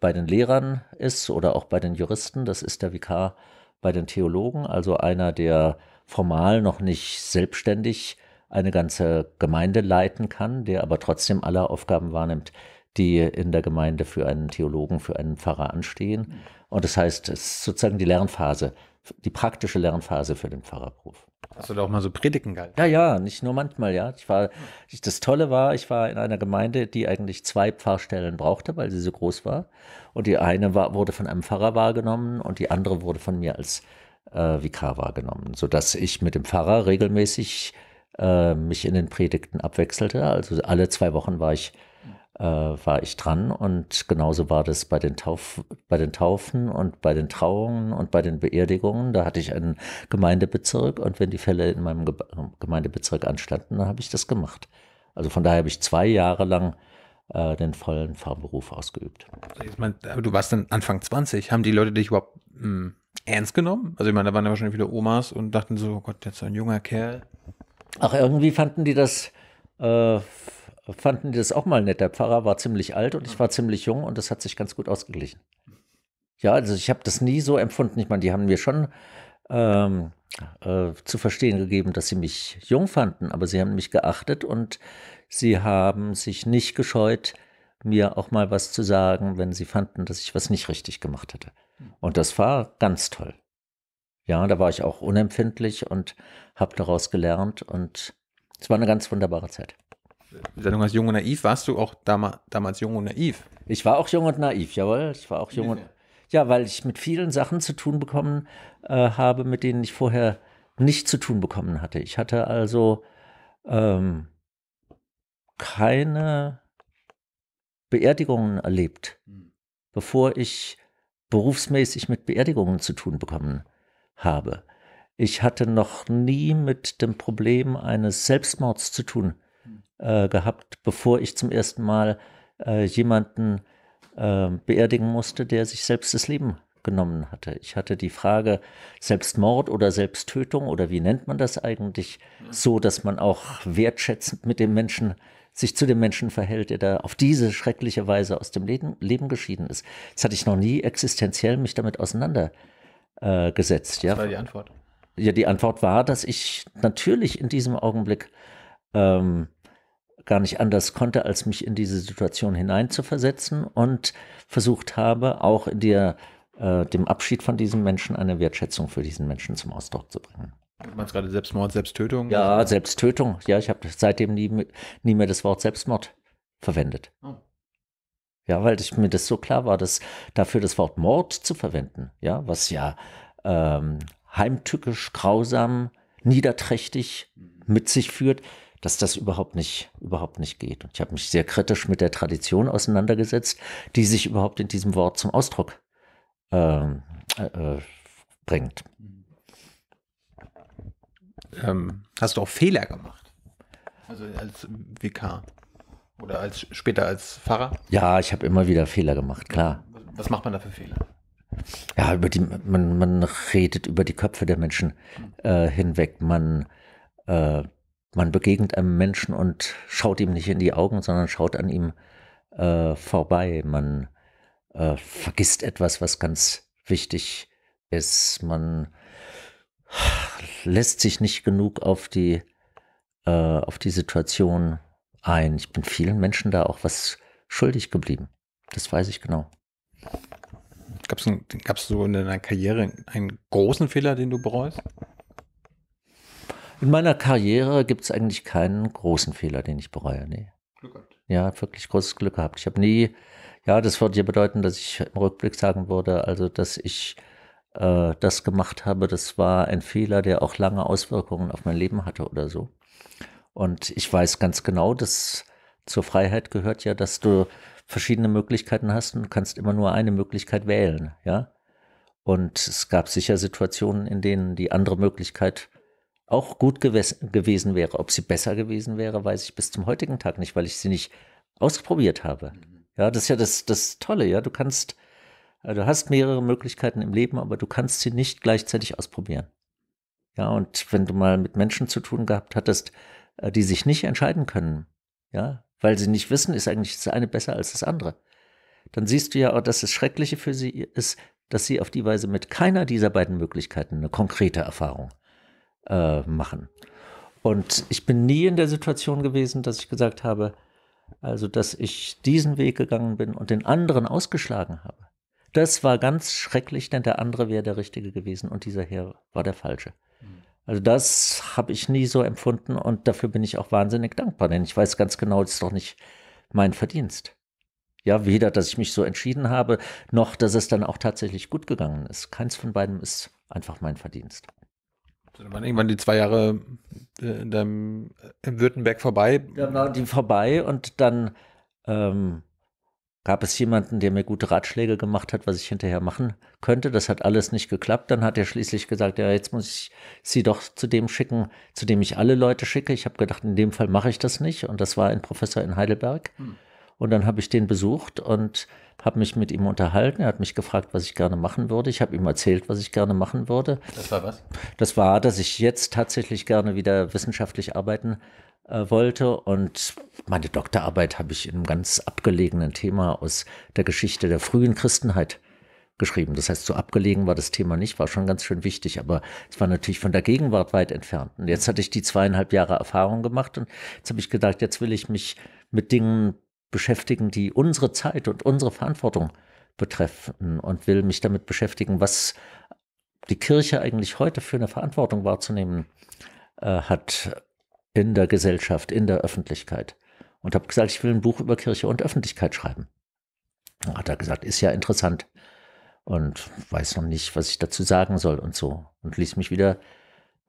[SPEAKER 2] bei den Lehrern ist oder auch bei den Juristen, das ist der Vikar bei den Theologen, also einer, der formal noch nicht selbstständig eine ganze Gemeinde leiten kann, der aber trotzdem alle Aufgaben wahrnimmt, die in der Gemeinde für einen Theologen, für einen Pfarrer anstehen. Und das heißt, es ist sozusagen die Lernphase, die praktische Lernphase für den Pfarrerberuf. Hast du da auch mal so Predigen gehalten? Ja, ja, nicht nur manchmal, ja. Ich war, ich, das Tolle war, ich war in einer Gemeinde, die eigentlich zwei Pfarrstellen brauchte, weil sie so groß war. Und die eine war, wurde von einem Pfarrer wahrgenommen und die andere wurde von mir als äh, Vikar wahrgenommen, sodass ich mit dem Pfarrer regelmäßig äh, mich in den Predigten abwechselte. Also alle zwei Wochen war ich, äh, war ich dran und genauso war das bei den, Tauf, bei den Taufen und bei den Trauungen und bei den Beerdigungen. Da hatte ich einen Gemeindebezirk und wenn die Fälle in meinem Ge Gemeindebezirk anstanden, dann habe ich das gemacht. Also von daher habe ich zwei Jahre lang äh, den vollen Fahrberuf ausgeübt. Also ich meine, du warst dann
[SPEAKER 1] Anfang 20. Haben die Leute dich überhaupt mh, hm, ernst genommen? Also ich meine, da waren ja wahrscheinlich wieder Omas und dachten
[SPEAKER 2] so, oh Gott, jetzt so ein junger Kerl. Ach, irgendwie fanden die das, äh, fanden die das auch mal nett. Der Pfarrer war ziemlich alt und ich war ziemlich jung und das hat sich ganz gut ausgeglichen. Ja, also ich habe das nie so empfunden. Ich meine, die haben mir schon ähm, äh, zu verstehen gegeben, dass sie mich jung fanden, aber sie haben mich geachtet und Sie haben sich nicht gescheut, mir auch mal was zu sagen, wenn sie fanden, dass ich was nicht richtig gemacht hatte. Hm. Und das war ganz toll. Ja, da war ich auch unempfindlich und habe daraus gelernt und es war eine ganz wunderbare Zeit. Die Sendung heißt Jung und Naiv. Warst du auch dam damals jung und naiv? Ich war auch jung und naiv, jawohl. Ich war auch jung nee, und. Nee. Ja, weil ich mit vielen Sachen zu tun bekommen äh, habe, mit denen ich vorher nicht zu tun bekommen hatte. Ich hatte also ähm, keine Beerdigungen erlebt, hm. bevor ich berufsmäßig mit Beerdigungen zu tun bekommen habe. Ich hatte noch nie mit dem Problem eines Selbstmords zu tun hm. äh, gehabt, bevor ich zum ersten Mal äh, jemanden äh, beerdigen musste, der sich selbst das Leben genommen hatte. Ich hatte die Frage Selbstmord oder Selbsttötung oder wie nennt man das eigentlich, so dass man auch wertschätzend mit dem Menschen äh, sich zu dem Menschen verhält, der da auf diese schreckliche Weise aus dem Leben, Leben geschieden ist. Das hatte ich noch nie existenziell mich damit auseinandergesetzt. Äh, ja. Was war die Antwort? Ja, die Antwort war, dass ich natürlich in diesem Augenblick ähm, gar nicht anders konnte, als mich in diese Situation hineinzuversetzen und versucht habe, auch in der, äh, dem Abschied von diesem Menschen eine Wertschätzung für diesen Menschen zum Ausdruck zu bringen. Du meinst gerade Selbstmord, Selbsttötung? Ja, Selbsttötung. Ja, ich habe seitdem nie, nie mehr das Wort Selbstmord verwendet. Oh. Ja, weil ich, mir das so klar war, dass dafür das Wort Mord zu verwenden, ja, was ja ähm, heimtückisch, grausam, niederträchtig mhm. mit sich führt, dass das überhaupt nicht, überhaupt nicht geht. Und ich habe mich sehr kritisch mit der Tradition auseinandergesetzt, die sich überhaupt in diesem Wort zum Ausdruck ähm, äh, äh bringt. Mhm ähm,
[SPEAKER 1] hast du auch Fehler gemacht? Also als WK oder als später als Pfarrer?
[SPEAKER 2] Ja, ich habe immer wieder Fehler gemacht, klar. Was macht man da für Fehler? Ja, über die, man, man redet über die Köpfe der Menschen äh, hinweg. Man, äh, man begegnet einem Menschen und schaut ihm nicht in die Augen, sondern schaut an ihm äh, vorbei. Man äh, vergisst etwas, was ganz wichtig ist. Man lässt sich nicht genug auf die, äh, auf die Situation ein. Ich bin vielen Menschen da auch was schuldig geblieben. Das weiß ich genau. Gab es so in deiner Karriere einen
[SPEAKER 1] großen Fehler, den du bereust?
[SPEAKER 2] In meiner Karriere gibt es eigentlich keinen großen Fehler, den ich bereue. Nee. Glück gehabt. Ja, wirklich großes Glück gehabt. Ich habe nie, ja, das würde ja bedeuten, dass ich im Rückblick sagen würde, also dass ich äh, das gemacht habe, das war ein Fehler, der auch lange Auswirkungen auf mein Leben hatte oder so. Und ich weiß ganz genau, dass zur Freiheit gehört ja, dass du verschiedene Möglichkeiten hast und kannst immer nur eine Möglichkeit wählen, ja. Und es gab sicher Situationen, in denen die andere Möglichkeit auch gut gewesen wäre. Ob sie besser gewesen wäre, weiß ich bis zum heutigen Tag nicht, weil ich sie nicht ausprobiert habe. Mhm. Ja, das ist ja das, das Tolle, ja. Du kannst äh, du hast mehrere Möglichkeiten im Leben, aber du kannst sie nicht gleichzeitig ausprobieren. Ja, und wenn du mal mit Menschen zu tun gehabt hattest, äh, die sich nicht entscheiden können, ja, weil sie nicht wissen, ist eigentlich das eine besser als das andere, dann siehst du ja auch, oh, dass das Schreckliche für sie ist, dass sie auf die Weise mit keiner dieser beiden Möglichkeiten eine konkrete Erfahrung äh, machen. Und ich bin nie in der Situation gewesen, dass ich gesagt habe, also dass ich diesen Weg gegangen bin und den anderen ausgeschlagen habe. Das war ganz schrecklich, denn der andere wäre der Richtige gewesen und dieser hier war der Falsche. Mhm. Also das habe ich nie so empfunden und dafür bin ich auch wahnsinnig dankbar, denn ich weiß ganz genau, das ist doch nicht mein Verdienst. Ja, weder, dass ich mich so entschieden habe, noch, dass es dann auch tatsächlich gut gegangen ist. Keins von beiden ist einfach mein Verdienst. Dann irgendwann die zwei Jahre äh, in, in äh, Württemberg vorbei. Ja, die vorbei und dann ähm, gab es jemanden, der mir gute Ratschläge gemacht hat, was ich hinterher machen könnte. Das hat alles nicht geklappt. Dann hat er schließlich gesagt, ja, jetzt muss ich sie doch zu dem schicken, zu dem ich alle Leute schicke. Ich habe gedacht, in dem Fall mache ich das nicht. Und das war ein Professor in Heidelberg. Hm. Und dann habe ich den besucht und habe mich mit ihm unterhalten. Er hat mich gefragt, was ich gerne machen würde. Ich habe ihm erzählt, was ich gerne machen würde. Das war was? Das war, dass ich jetzt tatsächlich gerne wieder wissenschaftlich arbeiten äh, wollte. Und meine Doktorarbeit habe ich in einem ganz abgelegenen Thema aus der Geschichte der frühen Christenheit geschrieben. Das heißt, so abgelegen war das Thema nicht, war schon ganz schön wichtig, aber es war natürlich von der Gegenwart weit entfernt. Und jetzt hatte ich die zweieinhalb Jahre Erfahrung gemacht und jetzt habe ich gedacht, jetzt will ich mich mit Dingen beschäftigen, die unsere Zeit und unsere Verantwortung betreffen und will mich damit beschäftigen, was die Kirche eigentlich heute für eine Verantwortung wahrzunehmen äh, hat in der Gesellschaft, in der Öffentlichkeit. Und habe gesagt, ich will ein Buch über Kirche und Öffentlichkeit schreiben. Und hat er gesagt, ist ja interessant. Und weiß noch nicht, was ich dazu sagen soll und so. Und ließ mich wieder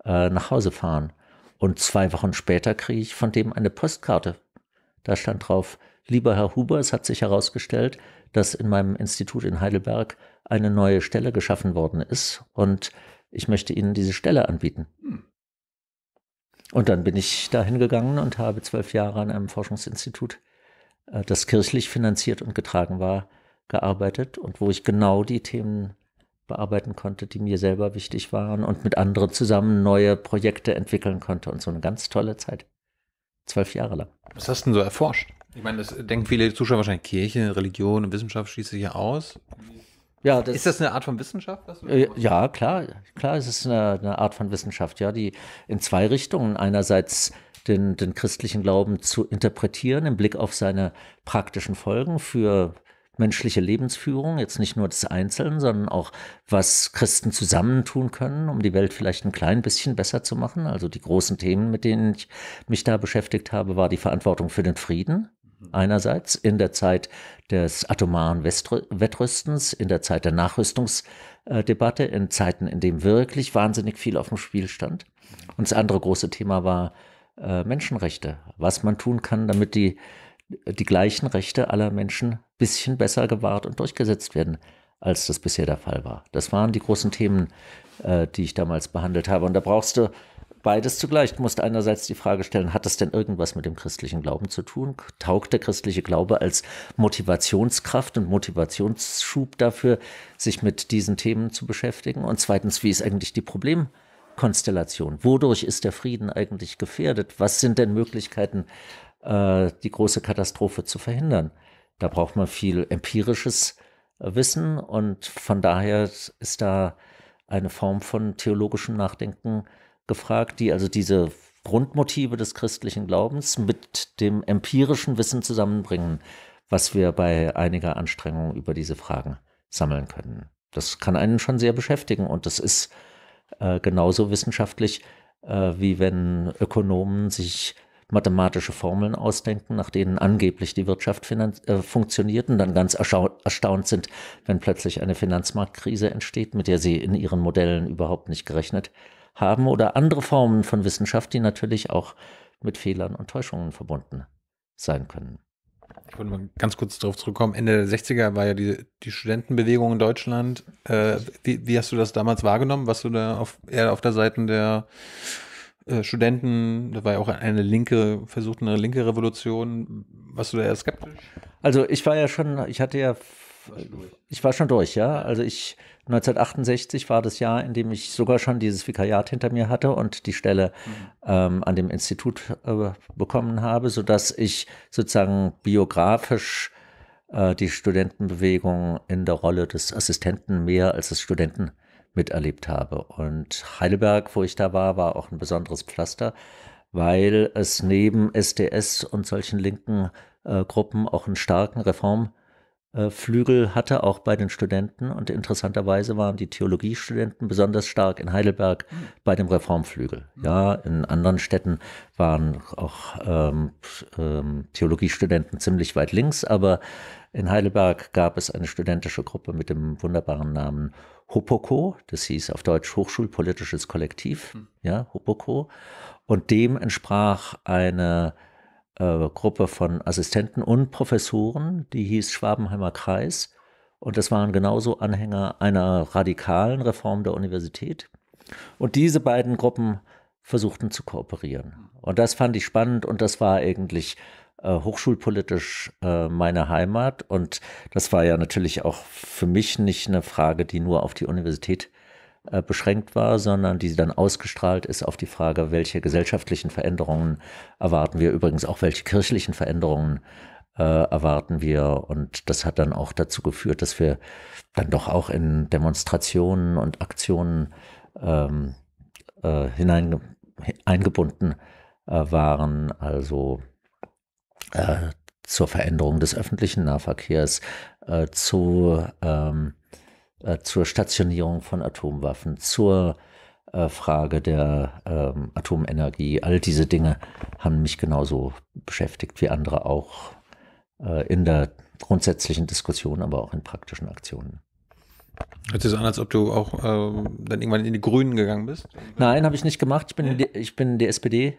[SPEAKER 2] äh, nach Hause fahren. Und zwei Wochen später kriege ich von dem eine Postkarte. Da stand drauf, lieber Herr Huber, es hat sich herausgestellt, dass in meinem Institut in Heidelberg eine neue Stelle geschaffen worden ist und ich möchte Ihnen diese Stelle anbieten. Hm. Und dann bin ich dahin gegangen und habe zwölf Jahre an einem Forschungsinstitut, äh, das kirchlich finanziert und getragen war, gearbeitet und wo ich genau die Themen bearbeiten konnte, die mir selber wichtig waren und mit anderen zusammen neue Projekte entwickeln konnte. Und so eine ganz tolle Zeit. Zwölf Jahre lang.
[SPEAKER 1] Was hast du denn so erforscht? Ich meine, das
[SPEAKER 2] denken viele Zuschauer wahrscheinlich Kirche, Religion und Wissenschaft schließt sich ja aus. Ja, das ist das eine Art von Wissenschaft? Äh, ja, klar, klar, es ist eine, eine, Art von Wissenschaft, ja, die in zwei Richtungen einerseits den, den christlichen Glauben zu interpretieren im Blick auf seine praktischen Folgen für menschliche Lebensführung, jetzt nicht nur des Einzelnen, sondern auch, was Christen zusammentun können, um die Welt vielleicht ein klein bisschen besser zu machen. Also die großen Themen, mit denen ich mich da beschäftigt habe, war die Verantwortung für den Frieden, Einerseits in der Zeit des atomaren Wettrüstens, in der Zeit der Nachrüstungsdebatte, in Zeiten, in denen wirklich wahnsinnig viel auf dem Spiel stand. Und das andere große Thema war äh, Menschenrechte. Was man tun kann, damit die, die gleichen Rechte aller Menschen ein bisschen besser gewahrt und durchgesetzt werden, als das bisher der Fall war. Das waren die großen Themen, äh, die ich damals behandelt habe. Und da brauchst du beides zugleich. Du musst einerseits die Frage stellen, hat das denn irgendwas mit dem christlichen Glauben zu tun? Taugt der christliche Glaube als Motivationskraft und Motivationsschub dafür, sich mit diesen Themen zu beschäftigen? Und zweitens, wie ist eigentlich die Problemkonstellation? Wodurch ist der Frieden eigentlich gefährdet? Was sind denn Möglichkeiten, äh, die große Katastrophe zu verhindern? Da braucht man viel empirisches Wissen und von daher ist da eine Form von theologischem Nachdenken gefragt, die also diese Grundmotive des christlichen Glaubens mit dem empirischen Wissen zusammenbringen, was wir bei einiger Anstrengung über diese Fragen sammeln können. Das kann einen schon sehr beschäftigen und das ist äh, genauso wissenschaftlich, äh, wie wenn Ökonomen sich mathematische Formeln ausdenken, nach denen angeblich die Wirtschaft äh, funktioniert und dann ganz erstaunt sind, wenn plötzlich eine Finanzmarktkrise entsteht, mit der sie in ihren Modellen überhaupt nicht gerechnet haben haben oder andere Formen von Wissenschaft, die natürlich auch mit Fehlern und Täuschungen verbunden sein können.
[SPEAKER 1] Ich wollte mal ganz kurz darauf zurückkommen. Ende der 60er war ja die, die Studentenbewegung in Deutschland. Äh, wie, wie, hast du das damals wahrgenommen? Warst du da auf, eher auf der Seite der äh, Studenten? Da war ja auch eine linke, versucht eine linke Revolution.
[SPEAKER 2] Warst du da eher skeptisch? Also ich war ja schon, ich hatte ja, ich war schon durch, ja. Also ich 1968 war das Jahr, in dem ich sogar schon dieses Vikariat hinter mir hatte und die Stelle mhm. ähm, an dem Institut äh, bekommen habe, sodass ich sozusagen biografisch äh, die Studentenbewegung in der Rolle des Assistenten mehr als des Studenten miterlebt habe. Und Heidelberg, wo ich da war, war auch ein besonderes Pflaster, weil es neben SDS und solchen linken äh, Gruppen auch einen starken Reform- äh, Flügel hatte, auch bei den Studenten. Und interessanterweise waren die Theologiestudenten besonders stark in Heidelberg mhm. bei dem Reformflügel. Mhm. Ja, in anderen Städten waren auch ähm, ähm, Theologiestudenten ziemlich weit links, aber in Heidelberg gab es eine studentische Gruppe mit dem wunderbaren Namen Hopoko, das hieß auf Deutsch Hochschulpolitisches Kollektiv, mhm. ja, Hopoko. Und dem entsprach eine äh, Gruppe von Assistenten und Professoren, die hieß Schwabenheimer Kreis. Und das waren genauso Anhänger einer radikalen Reform der Universität. Und diese beiden Gruppen versuchten zu kooperieren. Und das fand ich spannend und das war eigentlich äh, hochschulpolitisch äh, meine Heimat. Und das war ja natürlich auch für mich nicht eine Frage, die nur auf die Universität äh, äh, beschränkt war, sondern die dann ausgestrahlt ist auf die Frage, welche gesellschaftlichen Veränderungen erwarten wir, übrigens auch welche kirchlichen Veränderungen äh, erwarten wir. Und das hat dann auch dazu geführt, dass wir dann doch auch in Demonstrationen und Aktionen ähm, äh, hinein, eingebunden äh, waren. Also äh, zur Veränderung des öffentlichen Nahverkehrs, äh, zu ähm, äh, zur Stationierung von Atomwaffen, zur äh, Frage der ähm, Atomenergie. All diese Dinge haben mich genauso beschäftigt wie andere auch äh, in der grundsätzlichen Diskussion, aber auch in praktischen Aktionen. Hört sich so an, als ob du auch ähm, dann irgendwann in die Grünen gegangen bist? Nein, habe ich nicht gemacht. Ich bin, in die, ich bin in die SPD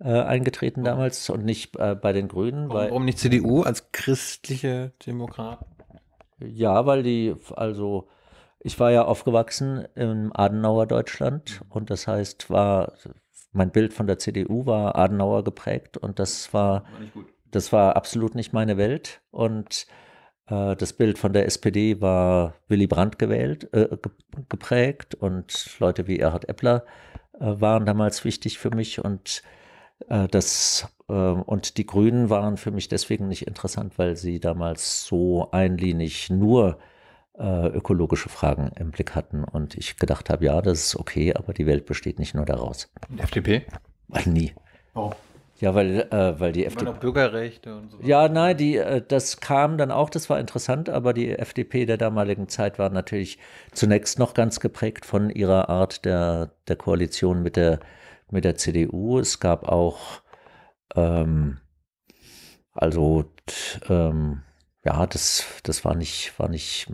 [SPEAKER 2] äh, eingetreten oh. damals und nicht bei den Grünen. Warum, warum nicht CDU
[SPEAKER 1] als christliche Demokraten?
[SPEAKER 2] Ja, weil die, also ich war ja aufgewachsen im Adenauer Deutschland und das heißt, war mein Bild von der CDU war Adenauer geprägt und das war, war das war absolut nicht meine Welt und äh, das Bild von der SPD war Willy Brandt gewählt, äh, geprägt und Leute wie Erhard Eppler äh, waren damals wichtig für mich und äh, das ähm, und die Grünen waren für mich deswegen nicht interessant, weil sie damals so einlinig nur äh, äh, ökologische Fragen im Blick hatten. Und ich gedacht habe, ja, das ist okay, aber die Welt besteht nicht nur daraus. Die FDP? Nie. Warum? Oh. Ja, weil, äh, weil die FDP. Immer FDP. Bürgerrechte und so. Ja, nein, die, äh, das kam dann auch, das war interessant, aber die FDP der damaligen Zeit war natürlich zunächst noch ganz geprägt von ihrer Art der, der Koalition mit der, mit der CDU. Es gab auch, ähm, also, ähm, ja, das, das war, nicht, war nicht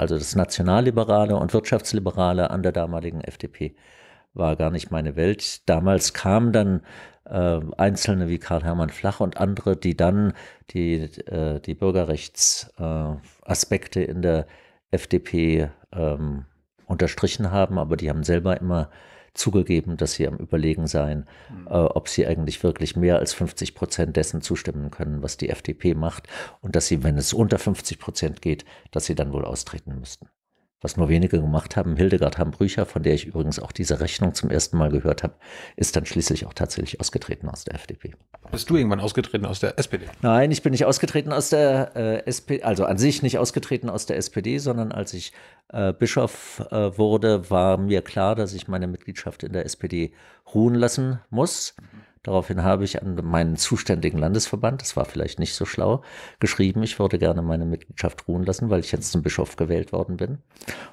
[SPEAKER 2] also das Nationalliberale und Wirtschaftsliberale an der damaligen FDP war gar nicht meine Welt. Damals kamen dann äh, Einzelne wie Karl-Hermann Flach und andere, die dann die, äh, die Bürgerrechtsaspekte äh, in der FDP ähm, unterstrichen haben, aber die haben selber immer zugegeben, dass sie am Überlegen seien, mhm. äh, ob sie eigentlich wirklich mehr als 50 Prozent dessen zustimmen können, was die FDP macht und dass sie, wenn es unter 50 Prozent geht, dass sie dann wohl austreten müssten. Was nur wenige gemacht haben, Hildegard Hambrücher, von der ich übrigens auch diese Rechnung zum ersten Mal gehört habe, ist dann schließlich auch tatsächlich ausgetreten aus der FDP. Bist du irgendwann ausgetreten aus der SPD? Nein, ich bin nicht ausgetreten aus der äh, SPD, also an sich nicht ausgetreten aus der SPD, sondern als ich äh, Bischof äh, wurde, war mir klar, dass ich meine Mitgliedschaft in der SPD ruhen lassen muss. Mhm Daraufhin habe ich an meinen zuständigen Landesverband, das war vielleicht nicht so schlau, geschrieben, ich würde gerne meine Mitgliedschaft ruhen lassen, weil ich jetzt zum Bischof gewählt worden bin.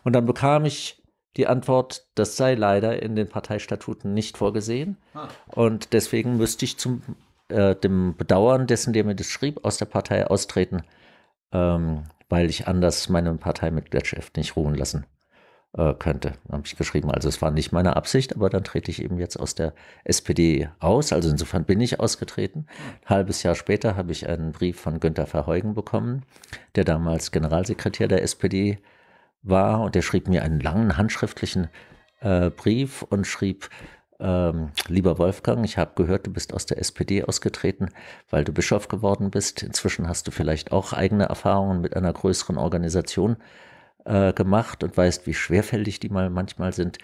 [SPEAKER 2] Und dann bekam ich die Antwort, das sei leider in den Parteistatuten nicht vorgesehen. Ah. Und deswegen müsste ich zum äh, dem Bedauern dessen, der mir das schrieb, aus der Partei austreten, ähm, weil ich anders meine Parteimitgliedschaft nicht ruhen lassen äh, könnte. Habe ich geschrieben. Also es war nicht meine Absicht, aber dann trete ich eben jetzt aus der SPD aus. Also insofern bin ich ausgetreten. Ein halbes Jahr später habe ich einen Brief von Günter Verheugen bekommen, der damals Generalsekretär der SPD war und der schrieb mir einen langen handschriftlichen äh, Brief und schrieb, ähm, lieber Wolfgang, ich habe gehört, du bist aus der SPD ausgetreten, weil du Bischof geworden bist. Inzwischen hast du vielleicht auch eigene Erfahrungen mit einer größeren Organisation äh, gemacht und weißt, wie schwerfällig die mal manchmal sind.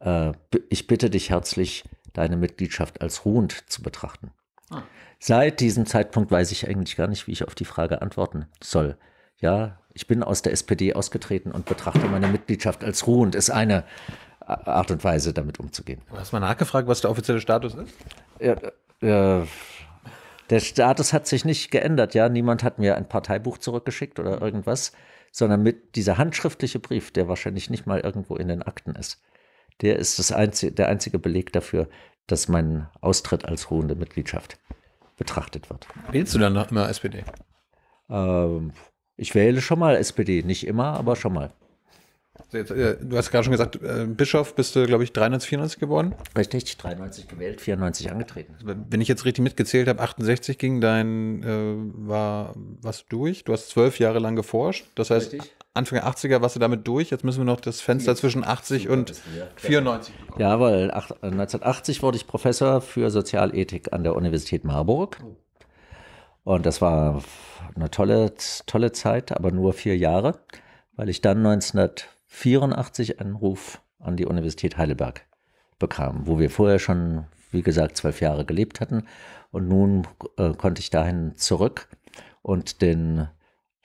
[SPEAKER 2] Äh, ich bitte dich herzlich, deine Mitgliedschaft als ruhend zu betrachten. Ah. Seit diesem Zeitpunkt weiß ich eigentlich gar nicht, wie ich auf die Frage antworten soll. Ja, ich bin aus der SPD ausgetreten und betrachte meine Mitgliedschaft als ruhend. Ist eine äh, Art und Weise, damit umzugehen.
[SPEAKER 1] Du hast mal nachgefragt, was der offizielle Status ist? Ja,
[SPEAKER 2] äh, der Status hat sich nicht geändert, ja. Niemand hat mir ein Parteibuch zurückgeschickt oder irgendwas sondern mit dieser handschriftliche Brief, der wahrscheinlich nicht mal irgendwo in den Akten ist, der ist das einzige, der einzige Beleg dafür, dass mein Austritt als ruhende Mitgliedschaft betrachtet wird. Wählst du dann noch immer SPD? Ähm, ich wähle schon mal SPD, nicht immer, aber schon mal.
[SPEAKER 1] Also jetzt, äh, du hast gerade schon gesagt, äh, Bischof bist du, glaube ich, 93, 94 geworden.
[SPEAKER 2] Richtig, 93 gewählt, 94 angetreten.
[SPEAKER 1] Also, wenn ich jetzt richtig mitgezählt habe, 68 ging dein, äh, war was durch. Du hast zwölf Jahre lang geforscht. Das heißt, richtig. Anfang der 80er warst du damit durch. Jetzt
[SPEAKER 2] müssen wir noch das Fenster Jetzt. zwischen 80 und 94. Ja, weil 1980 äh, wurde ich Professor für Sozialethik an der Universität Marburg. Oh. Und das war eine tolle, tolle Zeit, aber nur vier Jahre, weil ich dann 19 84 Ruf an die Universität Heidelberg bekam, wo wir vorher schon, wie gesagt, zwölf Jahre gelebt hatten. Und nun äh, konnte ich dahin zurück und den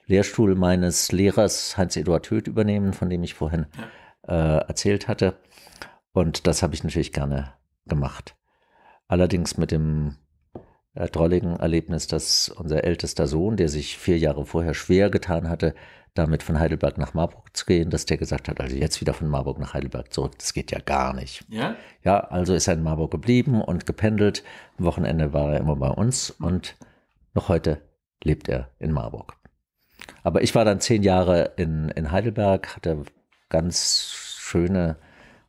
[SPEAKER 2] Lehrstuhl meines Lehrers Heinz-Eduard Höth übernehmen, von dem ich vorhin äh, erzählt hatte. Und das habe ich natürlich gerne gemacht. Allerdings mit dem drolligen Erlebnis, dass unser ältester Sohn, der sich vier Jahre vorher schwer getan hatte, damit von Heidelberg nach Marburg zu gehen, dass der gesagt hat, also jetzt wieder von Marburg nach Heidelberg zurück, das geht ja gar nicht. Ja? Ja, also ist er in Marburg geblieben und gependelt. Am Wochenende war er immer bei uns und noch heute lebt er in Marburg. Aber ich war dann zehn Jahre in, in Heidelberg, hatte ganz schöne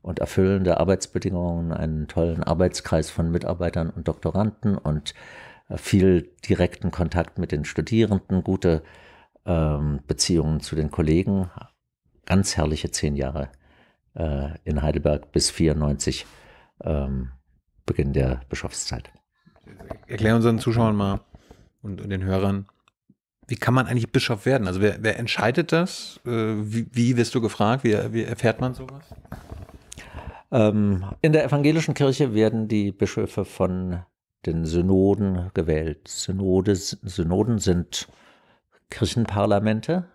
[SPEAKER 2] und erfüllende Arbeitsbedingungen, einen tollen Arbeitskreis von Mitarbeitern und Doktoranden und äh, viel direkten Kontakt mit den Studierenden, gute äh, ähm, Beziehungen zu den Kollegen. Ganz herrliche zehn Jahre äh, in Heidelberg bis 94, ähm, Beginn der Bischofszeit.
[SPEAKER 1] Erklär unseren Zuschauern mal und, den Hörern, wie kann man eigentlich Bischof werden? Also wer, wer entscheidet das? Äh, wie, wie, wirst du gefragt?
[SPEAKER 2] Wie, wie erfährt man sowas? Ähm, in der evangelischen Kirche werden die Bischöfe von den Synoden gewählt. Synode, Synoden sind Kirchenparlamente,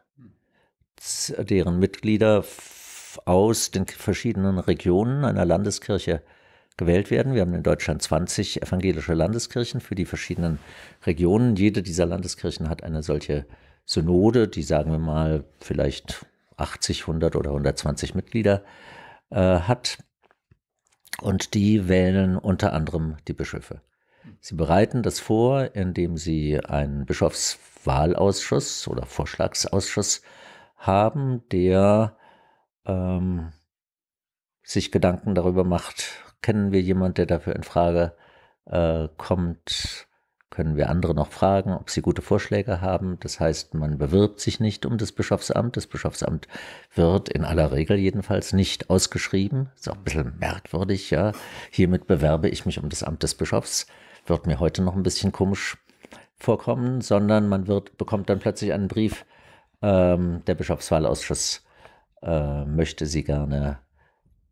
[SPEAKER 2] deren Mitglieder aus den verschiedenen Regionen einer Landeskirche gewählt werden. Wir haben in Deutschland 20 evangelische Landeskirchen für die verschiedenen Regionen. Jede dieser Landeskirchen hat eine solche Synode, die sagen wir mal vielleicht 80, 100 oder 120 Mitglieder äh, hat. Und die wählen unter anderem die Bischöfe. Sie bereiten das vor, indem sie einen Bischofs Wahlausschuss oder Vorschlagsausschuss haben, der ähm, sich Gedanken darüber macht, kennen wir jemanden, der dafür in Frage äh, kommt, können wir andere noch fragen, ob sie gute Vorschläge haben. Das heißt, man bewirbt sich nicht um das Bischofsamt. Das Bischofsamt wird in aller Regel jedenfalls nicht ausgeschrieben. Ist auch ein bisschen merkwürdig, ja. Hiermit bewerbe ich mich um das Amt des Bischofs. Wird mir heute noch ein bisschen komisch vorkommen, sondern man wird, bekommt dann plötzlich einen Brief, ähm, der Bischofswahlausschuss äh, möchte Sie gerne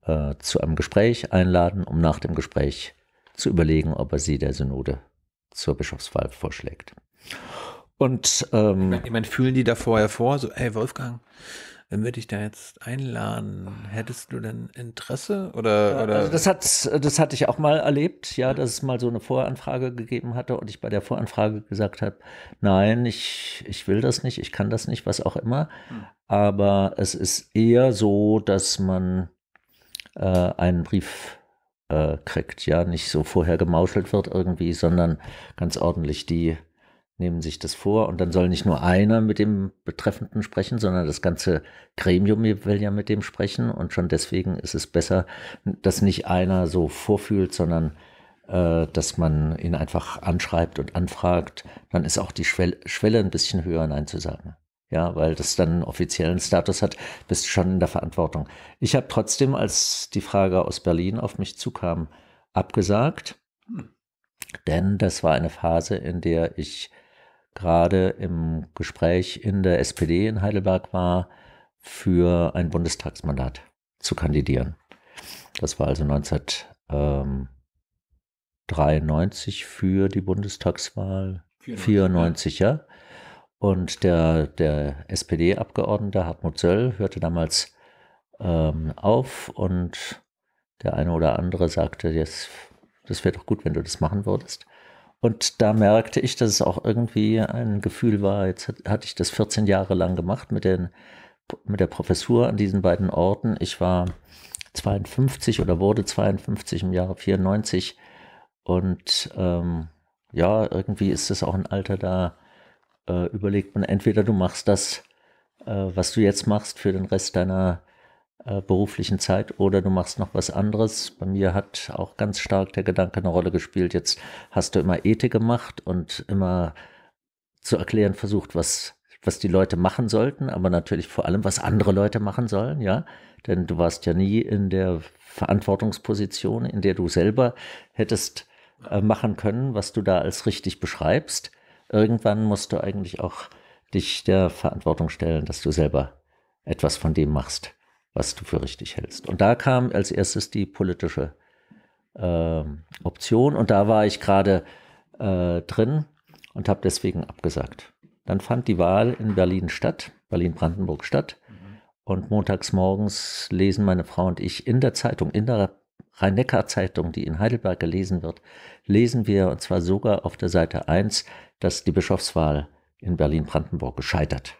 [SPEAKER 2] äh, zu einem Gespräch einladen, um nach dem Gespräch zu überlegen, ob er Sie der Synode zur Bischofswahl vorschlägt. Und ähm,
[SPEAKER 1] ich meine, fühlen die da vorher vor, so, hey Wolfgang, wenn wir dich da jetzt einladen, hättest du denn
[SPEAKER 2] Interesse? Oder, ja, oder? Also das, hat, das hatte ich auch mal erlebt, ja, dass es mal so eine Voranfrage gegeben hatte und ich bei der Voranfrage gesagt habe, nein, ich, ich will das nicht, ich kann das nicht, was auch immer. Hm. Aber es ist eher so, dass man äh, einen Brief äh, kriegt, ja, nicht so vorher gemauschelt wird irgendwie, sondern ganz ordentlich die nehmen sich das vor und dann soll nicht nur einer mit dem Betreffenden sprechen, sondern das ganze Gremium will ja mit dem sprechen und schon deswegen ist es besser, dass nicht einer so vorfühlt, sondern äh, dass man ihn einfach anschreibt und anfragt, dann ist auch die Schwelle, Schwelle ein bisschen höher, Nein zu sagen. Ja, weil das dann einen offiziellen Status hat, bist du schon in der Verantwortung. Ich habe trotzdem, als die Frage aus Berlin auf mich zukam, abgesagt, denn das war eine Phase, in der ich gerade im Gespräch in der SPD in Heidelberg war, für ein Bundestagsmandat zu kandidieren. Das war also 1993 für die Bundestagswahl, 94, ja. Und der, der SPD-Abgeordnete Hartmut Söll hörte damals ähm, auf und der eine oder andere sagte, jetzt, das wäre doch gut, wenn du das machen würdest. Und da merkte ich, dass es auch irgendwie ein Gefühl war, jetzt hat, hatte ich das 14 Jahre lang gemacht mit, den, mit der Professur an diesen beiden Orten. Ich war 52 oder wurde 52 im Jahre 94. Und ähm, ja, irgendwie ist es auch ein Alter, da äh, überlegt man, entweder du machst das, äh, was du jetzt machst, für den Rest deiner äh, beruflichen Zeit oder du machst noch was anderes. Bei mir hat auch ganz stark der Gedanke eine Rolle gespielt, jetzt hast du immer Ethik gemacht und immer zu erklären versucht, was was die Leute machen sollten, aber natürlich vor allem, was andere Leute machen sollen, ja. Denn du warst ja nie in der Verantwortungsposition, in der du selber hättest äh, machen können, was du da als richtig beschreibst. Irgendwann musst du eigentlich auch dich der Verantwortung stellen, dass du selber etwas von dem machst, was du für richtig hältst. Und da kam als erstes die politische äh, Option und da war ich gerade äh, drin und habe deswegen abgesagt. Dann fand die Wahl in Berlin statt, Berlin-Brandenburg statt. Mhm. Und montags morgens lesen meine Frau und ich in der Zeitung, in der Rhein-Neckar-Zeitung, die in Heidelberg gelesen wird, lesen wir, und zwar sogar auf der Seite 1, dass die Bischofswahl in Berlin-Brandenburg gescheitert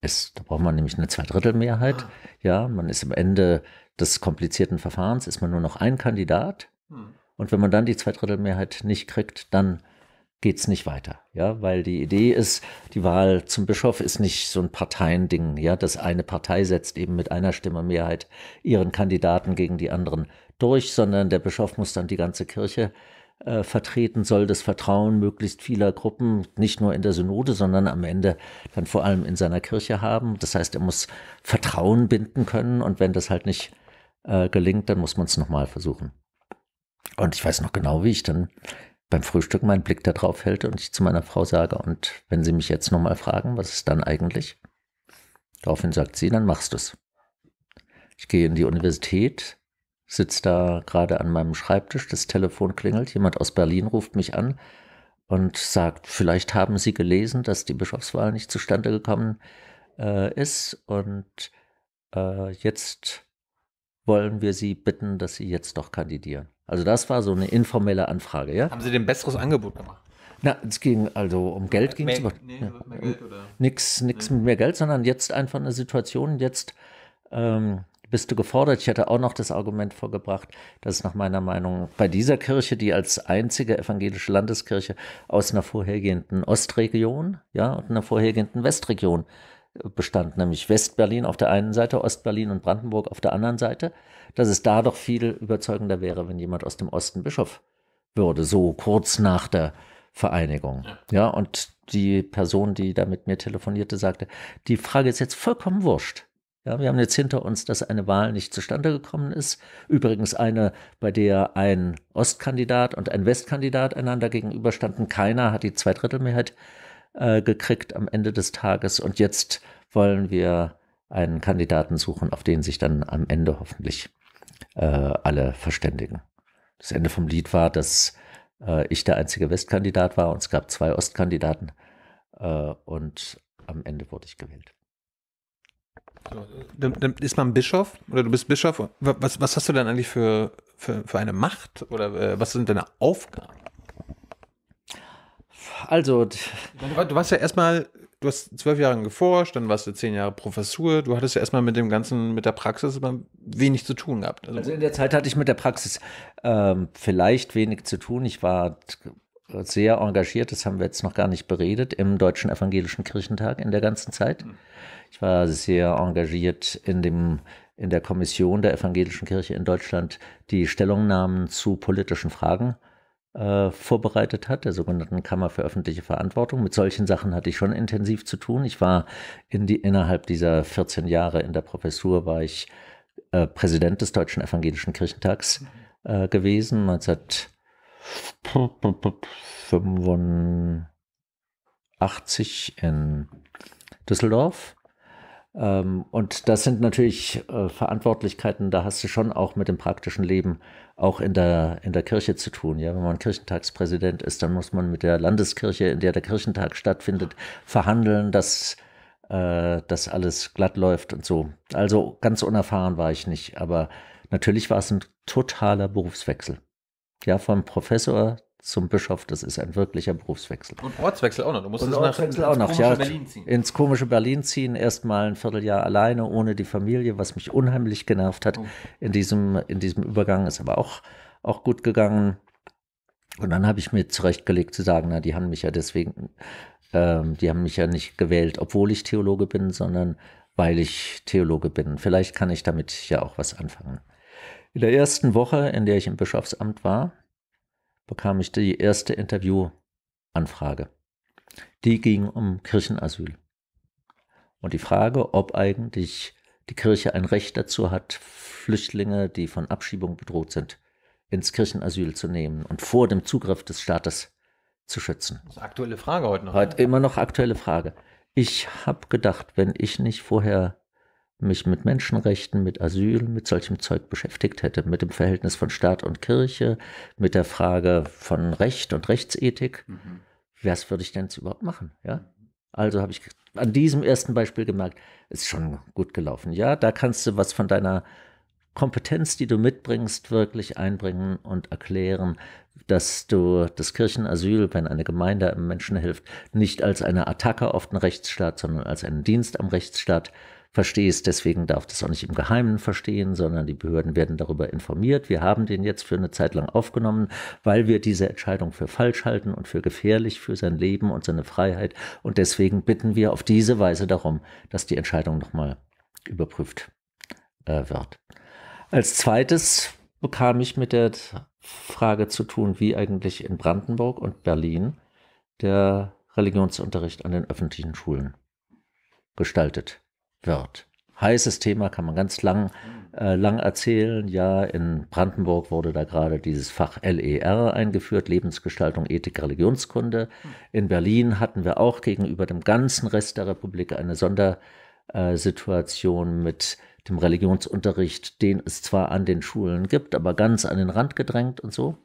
[SPEAKER 2] ist. Da braucht man nämlich eine Zweidrittelmehrheit. Ja, man ist am Ende des komplizierten Verfahrens, ist man nur noch ein Kandidat. Hm. Und wenn man dann die Zweidrittelmehrheit nicht kriegt, dann geht es nicht weiter. Ja, weil die Idee ist, die Wahl zum Bischof ist nicht so ein Parteiending, ja, dass eine Partei setzt eben mit einer Stimme Mehrheit ihren Kandidaten gegen die anderen durch, sondern der Bischof muss dann die ganze Kirche äh, vertreten soll, das Vertrauen möglichst vieler Gruppen, nicht nur in der Synode, sondern am Ende dann vor allem in seiner Kirche haben. Das heißt, er muss Vertrauen binden können und wenn das halt nicht äh, gelingt, dann muss man es nochmal versuchen. Und ich weiß noch genau, wie ich dann beim Frühstück meinen Blick darauf hält und ich zu meiner Frau sage, und wenn sie mich jetzt nochmal fragen, was ist dann eigentlich? Daraufhin sagt sie, dann machst du es. Ich gehe in die Universität, sitze da gerade an meinem Schreibtisch, das Telefon klingelt, jemand aus Berlin ruft mich an und sagt, vielleicht haben Sie gelesen, dass die Bischofswahl nicht zustande gekommen äh, ist und äh, jetzt wollen wir Sie bitten, dass Sie jetzt doch kandidieren. Also das war so eine informelle Anfrage, ja? Haben Sie denn ein besseres Angebot gemacht? Na, es ging also um Geld ging es. Nee, ja, mit mehr Geld, sondern jetzt einfach eine Situation, jetzt ähm, bist du gefordert. Ich hatte auch noch das Argument vorgebracht, dass es nach meiner Meinung bei dieser Kirche, die als einzige evangelische Landeskirche aus einer vorhergehenden Ostregion ja, und einer vorhergehenden Westregion äh, bestand, nämlich Westberlin auf der einen Seite, Ostberlin und Brandenburg auf der anderen Seite, dass es da doch viel überzeugender wäre, wenn jemand aus dem Osten Bischof würde, so kurz nach der Vereinigung. Ja, und die Person, die da mit mir telefonierte, sagte, die Frage ist jetzt vollkommen wurscht. Ja, wir haben jetzt hinter uns, dass eine Wahl nicht zustande gekommen ist. Übrigens eine, bei der ein Ostkandidat und ein Westkandidat einander gegenüberstanden. Keiner hat die Zweidrittelmehrheit äh, gekriegt am Ende des Tages. Und jetzt wollen wir einen Kandidaten suchen, auf den sich dann am Ende hoffentlich äh, alle verständigen. Das Ende vom Lied war, dass äh, ich der einzige Westkandidat war und es gab zwei Ostkandidaten. Äh, und am Ende wurde ich gewählt
[SPEAKER 1] dann, dann ist man Bischof oder du bist Bischof. Was, was hast du denn eigentlich für, für, für eine Macht oder äh, was sind deine Aufgaben? Also. Du, du warst ja erstmal, du hast zwölf Jahre geforscht, dann warst du zehn Jahre Professur. Du hattest ja erstmal mit dem Ganzen, mit der Praxis
[SPEAKER 2] wenig zu tun gehabt. Also, also in der Zeit hatte ich mit der Praxis ähm, vielleicht wenig zu tun. Ich war sehr engagiert, das haben wir jetzt noch gar nicht beredet, im Deutschen Evangelischen Kirchentag in der ganzen Zeit. Mhm. Ich war sehr engagiert in, dem, in der Kommission der Evangelischen Kirche in Deutschland, die Stellungnahmen zu politischen Fragen äh, vorbereitet hat, der sogenannten Kammer für öffentliche Verantwortung. Mit solchen Sachen hatte ich schon intensiv zu tun. Ich war in die, innerhalb dieser 14 Jahre in der Professur, war ich äh, Präsident des Deutschen Evangelischen Kirchentags mhm. äh, gewesen, 19 85 in Düsseldorf. Und das sind natürlich Verantwortlichkeiten, da hast du schon auch mit dem praktischen Leben auch in der, in der Kirche zu tun. Ja, wenn man Kirchentagspräsident ist, dann muss man mit der Landeskirche, in der der Kirchentag stattfindet, verhandeln, dass das alles glatt läuft und so. Also ganz unerfahren war ich nicht, aber natürlich war es ein totaler Berufswechsel ja, vom Professor zum Bischof, das ist ein wirklicher Berufswechsel.
[SPEAKER 1] Und Ortswechsel auch noch. Du musst es nach, ins auch noch, ja, Berlin ziehen. Ins
[SPEAKER 2] komische Berlin ziehen, erstmal ein Vierteljahr alleine, ohne die Familie, was mich unheimlich genervt hat. Oh. In, diesem, in diesem Übergang ist aber auch, auch gut gegangen. Und dann habe ich mir zurechtgelegt zu sagen, na, die haben mich ja deswegen, ähm, die haben mich ja nicht gewählt, obwohl ich Theologe bin, sondern weil ich Theologe bin. Vielleicht kann ich damit ja auch was anfangen. In der ersten Woche, in der ich im Bischofsamt war, bekam ich die erste Interviewanfrage. Die ging um Kirchenasyl. Und die Frage, ob eigentlich die Kirche ein Recht dazu hat, Flüchtlinge, die von Abschiebung bedroht sind, ins Kirchenasyl zu nehmen und vor dem Zugriff des Staates zu schützen. Das ist eine aktuelle Frage heute noch. Heute immer noch aktuelle Frage. Ich habe gedacht, wenn ich nicht vorher mich mit Menschenrechten, mit Asyl, mit solchem Zeug beschäftigt hätte, mit dem Verhältnis von Staat und Kirche, mit der Frage von Recht und Rechtsethik, mhm. was würde ich denn jetzt überhaupt machen? Ja? Also habe ich an diesem ersten Beispiel gemerkt, ist schon gut gelaufen. Ja, da kannst du was von deiner Kompetenz, die du mitbringst, wirklich einbringen und erklären, dass du das Kirchenasyl, wenn eine Gemeinde einem Menschen hilft, nicht als eine Attacke auf den Rechtsstaat, sondern als einen Dienst am Rechtsstaat verstehst. Deswegen darf das auch nicht im Geheimen verstehen, sondern die Behörden werden darüber informiert. Wir haben den jetzt für eine Zeit lang aufgenommen, weil wir diese Entscheidung für falsch halten und für gefährlich für sein Leben und seine Freiheit. Und deswegen bitten wir auf diese Weise darum, dass die Entscheidung nochmal überprüft äh, wird. Als zweites bekam ich mit der Frage zu tun, wie eigentlich in Brandenburg und Berlin der Religionsunterricht an den öffentlichen Schulen gestaltet wird. Heißes Thema, kann man ganz lang, äh, lang erzählen. Ja, in Brandenburg wurde da gerade dieses Fach LER eingeführt, Lebensgestaltung, Ethik, Religionskunde. In Berlin hatten wir auch gegenüber dem ganzen Rest der Republik eine Sondersituation äh, mit dem Religionsunterricht, den es zwar an den Schulen gibt, aber ganz an den Rand gedrängt und so.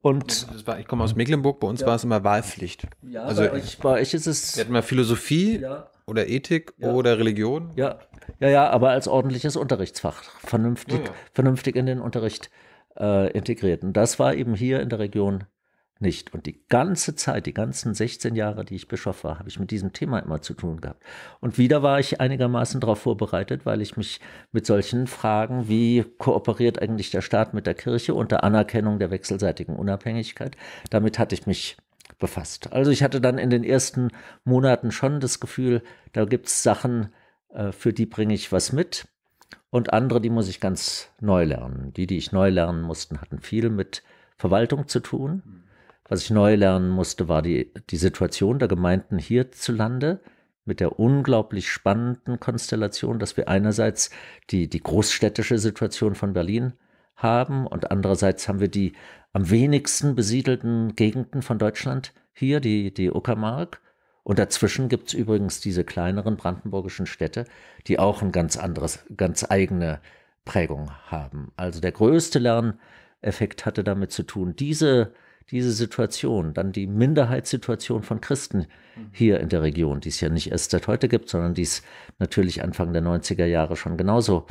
[SPEAKER 1] Und war, ich komme aus Mecklenburg, bei uns ja. war es immer Wahlpflicht. Ja, also bei euch, bei euch ist es. Wir hatten mal
[SPEAKER 2] Philosophie ja. oder Ethik ja. oder Religion. Ja. ja, ja, aber als ordentliches Unterrichtsfach. Vernünftig, vernünftig in den Unterricht äh, integriert. Und das war eben hier in der Region nicht. Und die ganze Zeit, die ganzen 16 Jahre, die ich Bischof war, habe ich mit diesem Thema immer zu tun gehabt. Und wieder war ich einigermaßen darauf vorbereitet, weil ich mich mit solchen Fragen wie kooperiert eigentlich der Staat mit der Kirche unter Anerkennung der wechselseitigen Unabhängigkeit, damit hatte ich mich befasst. Also ich hatte dann in den ersten Monaten schon das Gefühl, da gibt es Sachen, äh, für die bringe ich was mit. Und andere, die muss ich ganz neu lernen. Die, die ich neu lernen mussten, hatten viel mit Verwaltung zu tun was ich neu lernen musste, war die, die Situation der Gemeinden hierzulande mit der unglaublich spannenden Konstellation, dass wir einerseits die, die großstädtische Situation von Berlin haben und andererseits haben wir die am wenigsten besiedelten Gegenden von Deutschland hier, die, die Uckermark. Und dazwischen gibt es übrigens diese kleineren brandenburgischen Städte, die auch eine ganz anderes, ganz eigene Prägung haben. Also der größte Lerneffekt hatte damit zu tun, diese äh, diese Situation, dann die Minderheitssituation von Christen mhm. hier in der Region, die es ja nicht erst seit heute gibt, sondern die es natürlich Anfang der 90er Jahre schon genauso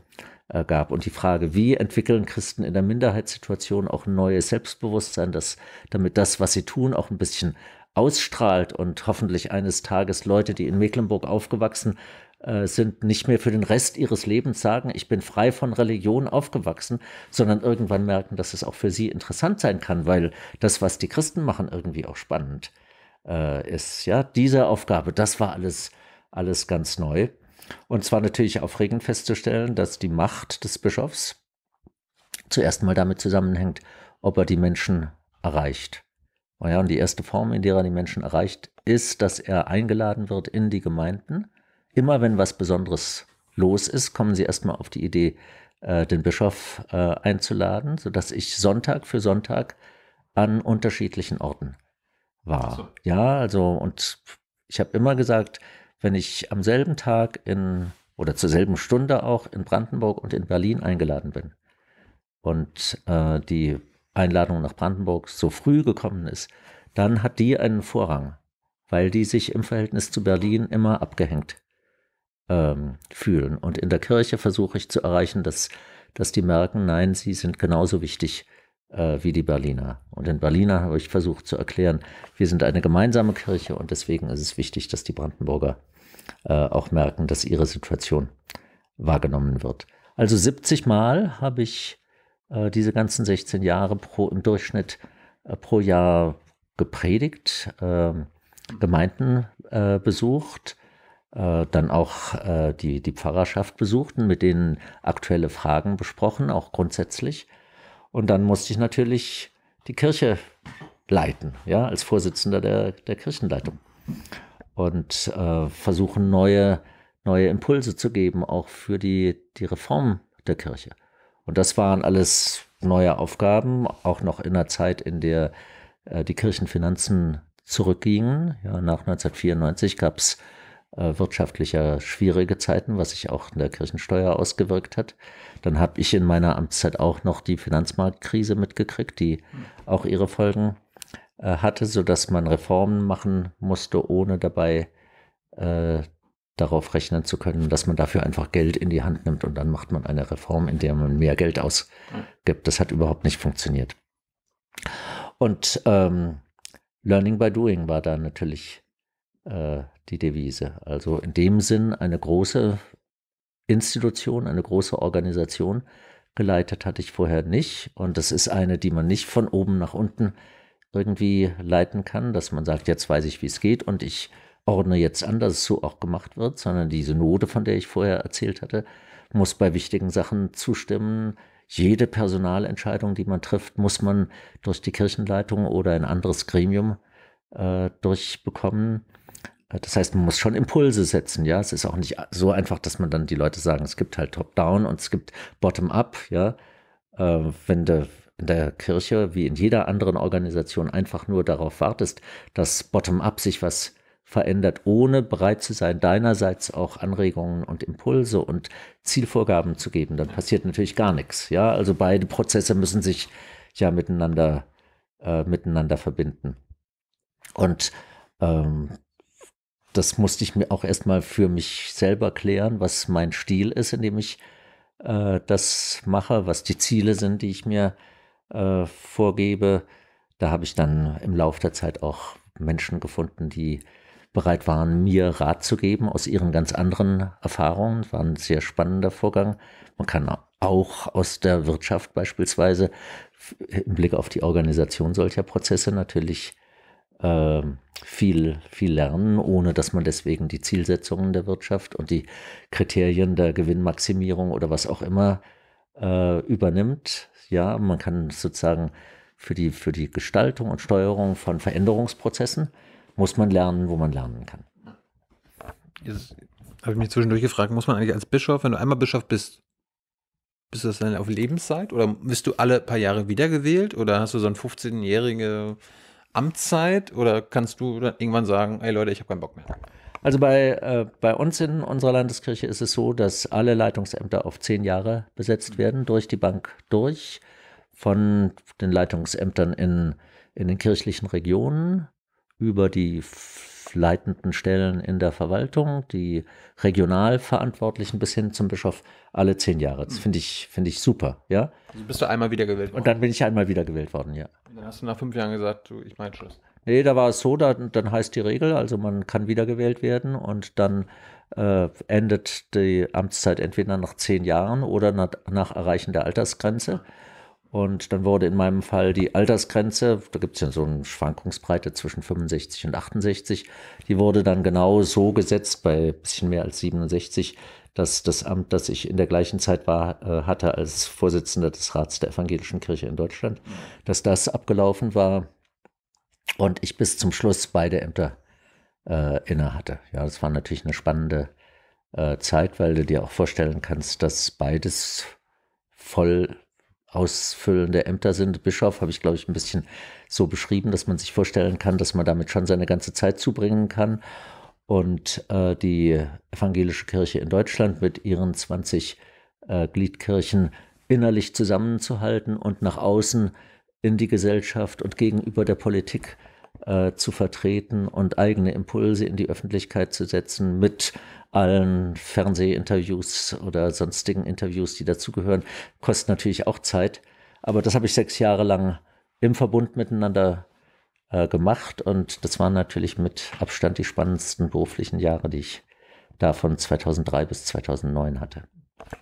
[SPEAKER 2] äh, gab. Und die Frage, wie entwickeln Christen in der Minderheitssituation auch ein neues Selbstbewusstsein, dass, damit das, was sie tun, auch ein bisschen ausstrahlt und hoffentlich eines Tages Leute, die in Mecklenburg aufgewachsen äh, sind nicht mehr für den Rest ihres Lebens sagen, ich bin frei von Religion aufgewachsen, sondern irgendwann merken, dass es auch für sie interessant sein kann, weil das, was die Christen machen, irgendwie auch spannend äh, ist. Ja, diese Aufgabe, das war alles, alles ganz neu. Und zwar natürlich aufregend festzustellen, dass die Macht des Bischofs zuerst mal damit zusammenhängt, ob er die Menschen erreicht. Oh und die erste Form, in der er die Menschen erreicht, ist, dass er eingeladen wird in die Gemeinden immer wenn was Besonderes los ist, kommen sie erstmal auf die Idee, äh, den Bischof äh, einzuladen, sodass ich Sonntag für Sonntag an unterschiedlichen Orten war. So. Ja, also und ich habe immer gesagt, wenn ich am selben Tag in oder zur selben Stunde auch in Brandenburg und in Berlin eingeladen bin und äh, die Einladung nach Brandenburg so früh gekommen ist, dann hat die einen Vorrang, weil die sich im Verhältnis zu Berlin immer abgehängt ähm, fühlen. Und in der Kirche versuche ich zu erreichen, dass, dass die merken, nein, sie sind genauso wichtig äh, wie die Berliner. Und in Berliner habe ich versucht zu erklären, wir sind eine gemeinsame Kirche und deswegen ist es wichtig, dass die Brandenburger äh, auch merken, dass ihre Situation wahrgenommen wird. Also 70 Mal habe ich äh, diese ganzen 16 Jahre pro, im Durchschnitt äh, pro Jahr gepredigt, ähm, Gemeinden äh, besucht, äh, dann auch äh, die, die Pfarrerschaft besuchten, mit denen aktuelle Fragen besprochen, auch grundsätzlich. Und dann musste ich natürlich die Kirche leiten, ja, als Vorsitzender der, der Kirchenleitung. Und äh, versuchen, neue, neue Impulse zu geben, auch für die, die Reform der Kirche. Und das waren alles neue Aufgaben, auch noch in einer Zeit, in der äh, die Kirchenfinanzen zurückgingen. Ja, nach 1994 gab es äh, wirtschaftlicher schwierige Zeiten, was sich auch in der Kirchensteuer ausgewirkt hat. Dann habe ich in meiner Amtszeit auch noch die Finanzmarktkrise mitgekriegt, die auch ihre Folgen äh, hatte, sodass man Reformen machen musste, ohne dabei äh, darauf rechnen zu können, dass man dafür einfach Geld in die Hand nimmt und dann macht man eine Reform, in der man mehr Geld ausgibt. Das hat überhaupt nicht funktioniert. Und ähm, Learning by Doing war da natürlich äh, die Devise. Also in dem Sinn eine große Institution, eine große Organisation geleitet hatte ich vorher nicht. Und das ist eine, die man nicht von oben nach unten irgendwie leiten kann, dass man sagt, jetzt weiß ich, wie es geht und ich ordne jetzt an, dass es so auch gemacht wird, sondern diese Note, von der ich vorher erzählt hatte, muss bei wichtigen Sachen zustimmen. Jede Personalentscheidung, die man trifft, muss man durch die Kirchenleitung oder ein anderes Gremium äh, durchbekommen. Das heißt, man muss schon Impulse setzen, ja. Es ist auch nicht so einfach, dass man dann die Leute sagen, es gibt halt Top-Down und es gibt Bottom-Up, ja. Äh, wenn du in der Kirche wie in jeder anderen Organisation einfach nur darauf wartest, dass Bottom-Up sich was verändert, ohne bereit zu sein, deinerseits auch Anregungen und Impulse und Zielvorgaben zu geben, dann passiert natürlich gar nichts. Ja, also beide Prozesse müssen sich ja miteinander, äh, miteinander verbinden. Und ähm, das musste ich mir auch erstmal für mich selber klären, was mein Stil ist, in dem ich äh, das mache, was die Ziele sind, die ich mir äh, vorgebe. Da habe ich dann im Laufe der Zeit auch Menschen gefunden, die bereit waren, mir Rat zu geben aus ihren ganz anderen Erfahrungen. War ein sehr spannender Vorgang. Man kann auch aus der Wirtschaft beispielsweise im Blick auf die Organisation solcher Prozesse natürlich ähm, viel, viel lernen, ohne dass man deswegen die Zielsetzungen der Wirtschaft und die Kriterien der Gewinnmaximierung oder was auch immer äh, übernimmt. Ja, man kann sozusagen für die, für die Gestaltung und Steuerung von Veränderungsprozessen muss man lernen, wo man lernen kann.
[SPEAKER 1] Jetzt habe ich mich zwischendurch gefragt, muss man eigentlich als Bischof, wenn du einmal Bischof bist, bist du das dann auf Lebenszeit oder bist du alle paar Jahre wiedergewählt oder hast du so ein 15-jährige Amtszeit oder kannst du irgendwann sagen, ey Leute, ich habe keinen Bock mehr?
[SPEAKER 2] Also bei, äh, bei uns in unserer Landeskirche ist es so, dass alle Leitungsämter auf zehn Jahre besetzt mhm. werden, durch die Bank durch, von den Leitungsämtern in, in den kirchlichen Regionen über die leitenden Stellen in der Verwaltung, die Regionalverantwortlichen bis hin zum Bischof alle zehn Jahre. Das mhm. finde ich, finde ich super, ja. Also
[SPEAKER 1] bist du einmal wiedergewählt worden? Und
[SPEAKER 2] dann bin ich einmal wiedergewählt worden, ja.
[SPEAKER 1] dann hast du nach fünf Jahren gesagt, du, ich meine Schluss.
[SPEAKER 2] Nee, da war es so, da, dann heißt die Regel, also man kann wiedergewählt werden und dann äh, endet die Amtszeit entweder nach zehn Jahren oder nach, nach Erreichen der Altersgrenze. Und dann wurde in meinem Fall die Altersgrenze, da gibt es ja so eine Schwankungsbreite zwischen 65 und 68, die wurde dann genau so gesetzt, bei ein bisschen mehr als 67, dass das Amt, das ich in der gleichen Zeit war, äh, hatte als Vorsitzender des Rats der Evangelischen Kirche in Deutschland, dass das abgelaufen war und ich bis zum Schluss beide Ämter äh, inne hatte. Ja, das war natürlich eine spannende äh, Zeit, weil du dir auch vorstellen kannst, dass beides voll ausfüllende Ämter sind. Bischof habe ich, glaube ich, ein bisschen so beschrieben, dass man sich vorstellen kann, dass man damit schon seine ganze Zeit zubringen kann. Und äh, die evangelische Kirche in Deutschland mit ihren 20 äh, Gliedkirchen innerlich zusammenzuhalten und nach außen in die Gesellschaft und gegenüber der Politik äh, äh, zu vertreten und eigene Impulse in die Öffentlichkeit zu setzen mit allen Fernsehinterviews oder sonstigen Interviews, die dazugehören, kostet natürlich auch Zeit. Aber das habe ich sechs Jahre lang im Verbund miteinander äh, gemacht und das waren natürlich mit Abstand die spannendsten beruflichen Jahre, die ich da von 2003 bis 2009 hatte.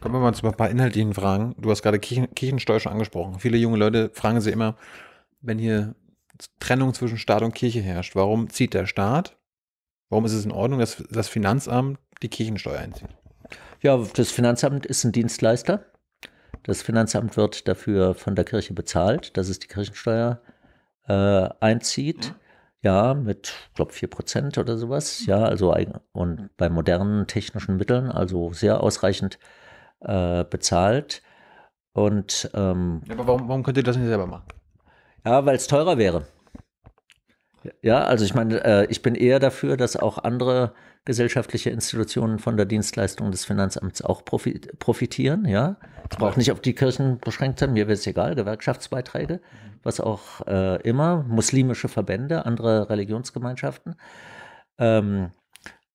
[SPEAKER 1] Kommen wir mal zu ein paar inhaltlichen Fragen. Du hast gerade Kirchen, Kirchensteuer schon angesprochen. Viele junge Leute fragen sie immer, wenn hier Trennung zwischen Staat und Kirche herrscht. Warum zieht der Staat? Warum ist es in Ordnung, dass
[SPEAKER 2] das Finanzamt die Kirchensteuer einzieht? Ja, das Finanzamt ist ein Dienstleister. Das Finanzamt wird dafür von der Kirche bezahlt, dass es die Kirchensteuer äh, einzieht. Ja, mit, ich glaube, 4% oder sowas. Ja, also und bei modernen technischen Mitteln, also sehr ausreichend äh, bezahlt. Und, ähm, ja, aber warum, warum könnt ihr das nicht selber machen? Ja, weil es teurer wäre. Ja, also ich meine, äh, ich bin eher dafür, dass auch andere gesellschaftliche Institutionen von der Dienstleistung des Finanzamts auch profi profitieren. Ja, es braucht nicht auf die Kirchen beschränkt sein. Mir wäre es egal, Gewerkschaftsbeiträge, was auch äh, immer, muslimische Verbände, andere Religionsgemeinschaften. Ähm,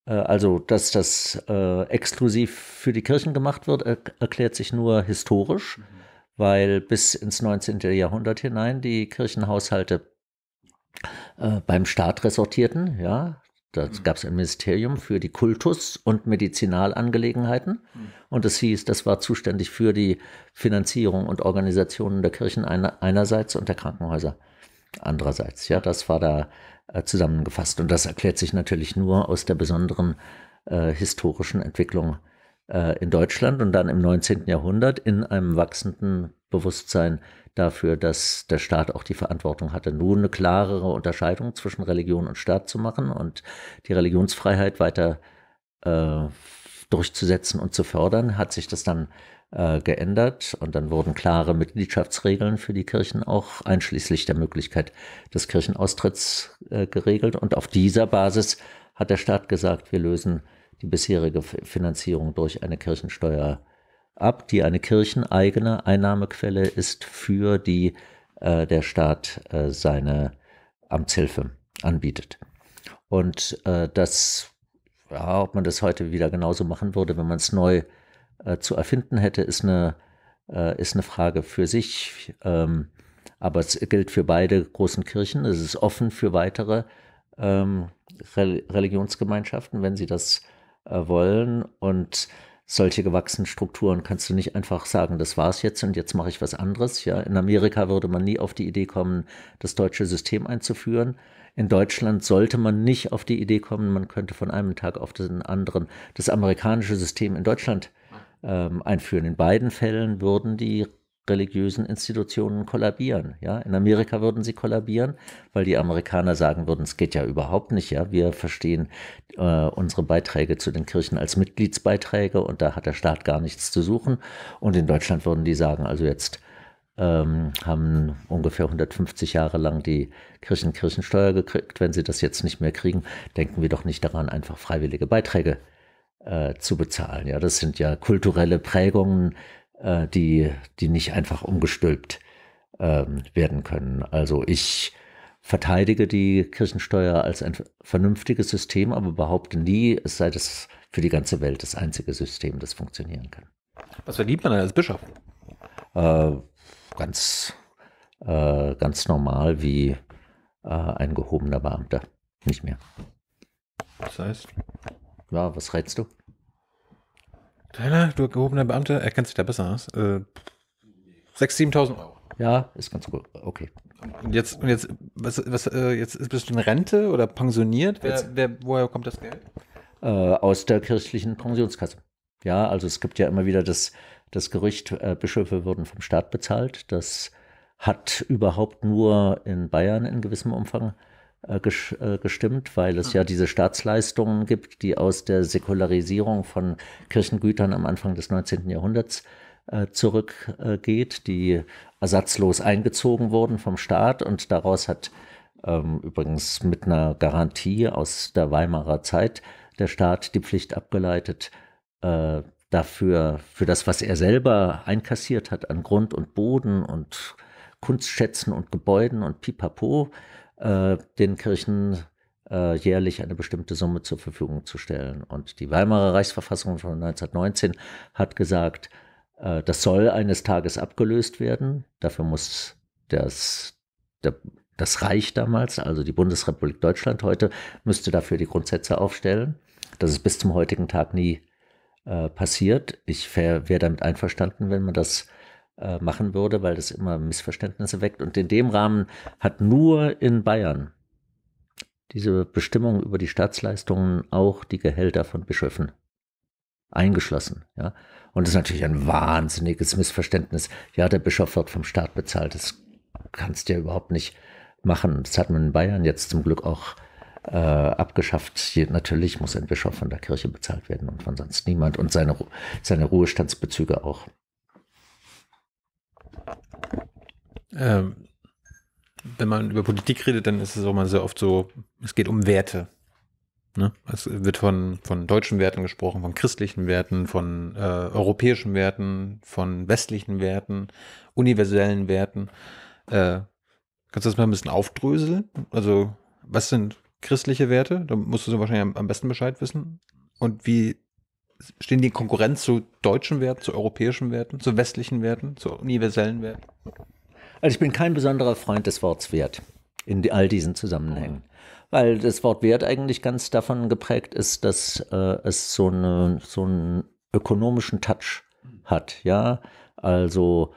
[SPEAKER 2] äh, also, dass das äh, exklusiv für die Kirchen gemacht wird, er erklärt sich nur historisch. Mhm weil bis ins 19. Jahrhundert hinein die Kirchenhaushalte äh, beim Staat ressortierten. ja. Da mhm. gab es ein Ministerium für die Kultus- und Medizinalangelegenheiten. Mhm. Und es hieß, das war zuständig für die Finanzierung und Organisationen der Kirchen einer, einerseits und der Krankenhäuser andererseits. Ja, das war da äh, zusammengefasst. Und das erklärt sich natürlich nur aus der besonderen äh, historischen Entwicklung äh, in Deutschland und dann im 19. Jahrhundert in einem wachsenden Bewusstsein dafür, dass der Staat auch die Verantwortung hatte, nun eine klarere Unterscheidung zwischen Religion und Staat zu machen und die Religionsfreiheit weiter äh, durchzusetzen und zu fördern, hat sich das dann äh, geändert und dann wurden klare Mitgliedschaftsregeln für die Kirchen auch einschließlich der Möglichkeit des Kirchenaustritts äh, geregelt und auf dieser Basis hat der Staat gesagt, wir lösen äh, die bisherige Finanzierung durch eine Kirchensteuer ab, die eine kircheneigene Einnahmequelle ist, für die äh, der Staat äh, seine Amtshilfe anbietet. Und äh, das, ja, ob man das heute wieder genauso machen würde, wenn man es neu äh, zu erfinden hätte, ist eine, äh, ist eine Frage für sich. Ähm, aber es gilt für beide großen Kirchen. Es ist offen für weitere ähm, Religionsgemeinschaften, wenn sie das äh, äh, wollen. Und solche gewachsenen Strukturen kannst du nicht einfach sagen, das war's jetzt und jetzt mache ich was anderes. Ja, in Amerika würde man nie auf die Idee kommen, das deutsche System einzuführen. In Deutschland sollte man nicht auf die Idee kommen, man könnte von einem Tag auf den anderen das amerikanische System in Deutschland ähm, einführen. In beiden Fällen würden die religiösen Institutionen kollabieren. Ja? In Amerika würden sie kollabieren, weil die Amerikaner sagen würden, es geht ja überhaupt nicht. Ja? Wir verstehen äh, unsere Beiträge zu den Kirchen als Mitgliedsbeiträge und da hat der Staat gar nichts zu suchen. Und in Deutschland würden die sagen, also jetzt ähm, haben ungefähr 150 Jahre lang die Kirchen Kirchensteuer gekriegt. Wenn sie das jetzt nicht mehr kriegen, denken wir doch nicht daran, einfach freiwillige Beiträge äh, zu bezahlen. Ja, das sind ja kulturelle Prägungen, äh, die, die nicht einfach umgestülpt ähm, werden können. Also ich verteidige die Kirchensteuer als ein vernünftiges System, aber behaupte nie, es sei das für die ganze Welt das einzige System, das funktionieren kann.
[SPEAKER 1] Was verdient man als Bischof?
[SPEAKER 2] Äh, ganz, äh, ganz normal wie äh, ein gehobener Beamter. Nicht mehr. Das heißt? Ja, was rätst du?
[SPEAKER 1] Tyler, du gehobener Beamter, er kennt sich da besser aus. Äh, 6.000, 7.000 Euro. Ja, ist ganz gut. Okay. Und jetzt, und jetzt, was, was, äh, jetzt bist du in Rente oder pensioniert? Wer, wer, woher kommt das Geld?
[SPEAKER 2] Äh, aus der kirchlichen Pensionskasse. Ja, also es gibt ja immer wieder das, das Gerücht, äh, Bischöfe würden vom Staat bezahlt. Das hat überhaupt nur in Bayern in gewissem Umfang äh, äh, gestimmt, weil es ah. ja diese Staatsleistungen gibt, die aus der Säkularisierung von Kirchengütern am Anfang des 19. Jahrhunderts äh, zurückgeht, die ersatzlos eingezogen wurden vom Staat und daraus hat ähm, übrigens mit einer Garantie aus der Weimarer Zeit der Staat die Pflicht abgeleitet, dafür, für das, was er selber einkassiert hat an Grund und Boden und Kunstschätzen und Gebäuden und Pipapo, äh, äh, den Kirchen äh, jährlich eine bestimmte Summe zur Verfügung zu stellen. Und die Weimarer Reichsverfassung von 1919 hat gesagt, äh, das soll eines Tages abgelöst werden. Dafür muss das, der, das Reich damals, also die Bundesrepublik Deutschland heute, müsste dafür die Grundsätze aufstellen. Das ist bis zum heutigen Tag nie äh, passiert. Ich wäre damit einverstanden, wenn man das äh, machen würde, weil das immer Missverständnisse weckt. Und in dem Rahmen hat nur in Bayern diese Bestimmung über die Staatsleistungen auch die Gehälter von Bischöfen eingeschlossen. Ja? Und das ist natürlich ein wahnsinniges Missverständnis. Ja, der Bischof wird vom Staat bezahlt. Das kannst du ja überhaupt nicht machen. Das hat man in Bayern jetzt zum Glück auch äh, abgeschafft. Hier, natürlich muss ein Bischof von der Kirche bezahlt werden und von sonst niemand und seine, seine Ruhestandsbezüge auch.
[SPEAKER 1] Ähm, wenn man über Politik redet, dann ist es auch mal sehr oft so, es geht um Werte. Ne? Es wird von, von deutschen Werten gesprochen, von christlichen Werten, von äh, europäischen Werten, von westlichen Werten, universellen Werten. Äh, kannst du das mal ein bisschen aufdröseln? Also, was sind christliche Werte? Da musst du so wahrscheinlich am, am besten Bescheid wissen. Und wie stehen die in Konkurrenz zu deutschen Werten, zu europäischen Werten, zu westlichen
[SPEAKER 2] Werten, zu universellen Werten? Also ich bin kein besonderer Freund des Wortes Wert in all diesen Zusammenhängen. Weil das Wort Wert eigentlich ganz davon geprägt ist, dass äh, es so, eine, so einen ökonomischen Touch hat. Ja, also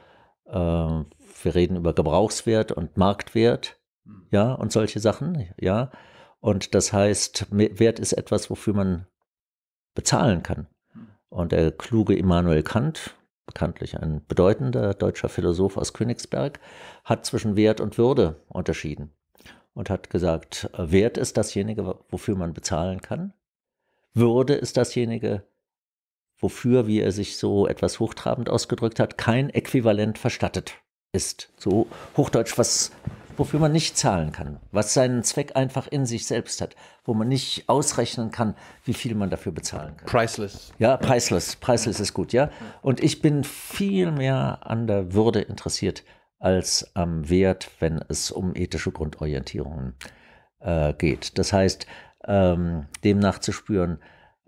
[SPEAKER 2] äh, wir reden über Gebrauchswert und Marktwert, ja, und solche Sachen, ja. Und das heißt, Wert ist etwas, wofür man bezahlen kann. Und der kluge Immanuel Kant, bekanntlich ein bedeutender deutscher Philosoph aus Königsberg, hat zwischen Wert und Würde unterschieden und hat gesagt, Wert ist dasjenige, wofür man bezahlen kann, Würde ist dasjenige, wofür, wie er sich so etwas hochtrabend ausgedrückt hat, kein Äquivalent verstattet ist. So hochdeutsch, was wofür man nicht zahlen kann, was seinen Zweck einfach in sich selbst hat, wo man nicht ausrechnen kann, wie viel man dafür bezahlen kann. Priceless. Ja, priceless. Priceless ist gut, ja. Und ich bin viel mehr an der Würde interessiert als am Wert, wenn es um ethische Grundorientierungen äh, geht. Das heißt, ähm, demnach zu spüren,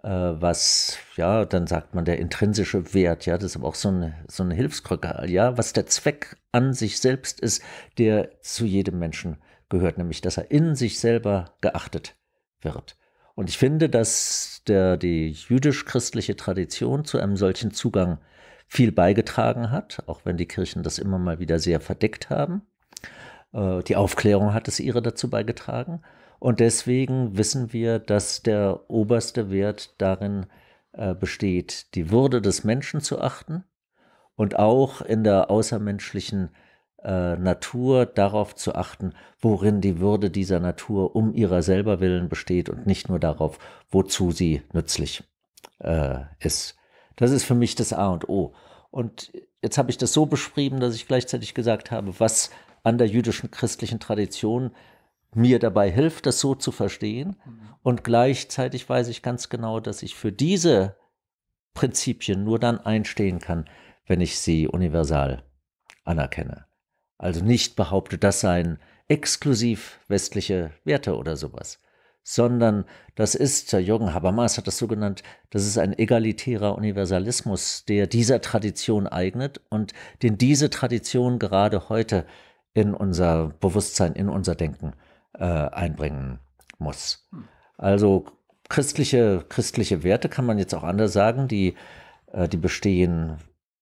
[SPEAKER 2] äh, was, ja, dann sagt man der intrinsische Wert, ja, das ist aber auch so eine, so eine Hilfskrücke, ja, was der Zweck an sich selbst ist, der zu jedem Menschen gehört, nämlich, dass er in sich selber geachtet wird. Und ich finde, dass der, die jüdisch-christliche Tradition zu einem solchen Zugang viel beigetragen hat, auch wenn die Kirchen das immer mal wieder sehr verdeckt haben. Äh, die Aufklärung hat es ihre dazu beigetragen. Und deswegen wissen wir, dass der oberste Wert darin äh, besteht, die Würde des Menschen zu achten und auch in der außermenschlichen äh, Natur darauf zu achten, worin die Würde dieser Natur um ihrer selber willen besteht und nicht nur darauf, wozu sie nützlich äh, ist. Das ist für mich das A und O. Und jetzt habe ich das so beschrieben, dass ich gleichzeitig gesagt habe, was an der jüdischen christlichen Tradition mir dabei hilft, das so zu verstehen. Und gleichzeitig weiß ich ganz genau, dass ich für diese Prinzipien nur dann einstehen kann, wenn ich sie universal anerkenne. Also nicht behaupte, das seien exklusiv westliche Werte oder sowas, sondern das ist, Jürgen Habermas hat das so genannt, das ist ein egalitärer Universalismus, der dieser Tradition eignet und den diese Tradition gerade heute in unser Bewusstsein, in unser Denken äh, einbringen muss. Hm. Also christliche, christliche Werte kann man jetzt auch anders sagen, die, äh, die bestehen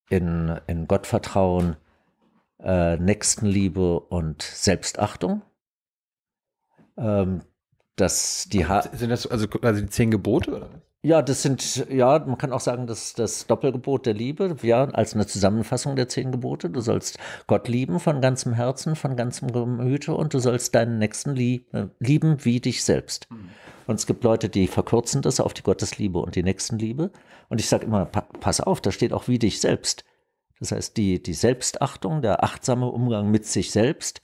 [SPEAKER 2] in, in Gottvertrauen, äh, Nächstenliebe und Selbstachtung. Ähm, dass die ha Sind das also, also die zehn Gebote? Oder? Ja, das sind, ja, man kann auch sagen, das, das Doppelgebot der Liebe, ja, als eine Zusammenfassung der zehn Gebote. Du sollst Gott lieben von ganzem Herzen, von ganzem Gemüte und du sollst deinen Nächsten lieb, äh, lieben wie dich selbst. Mhm. Und es gibt Leute, die verkürzen das auf die Gottesliebe und die Nächstenliebe. Und ich sage immer, pa pass auf, da steht auch wie dich selbst. Das heißt, die, die Selbstachtung, der achtsame Umgang mit sich selbst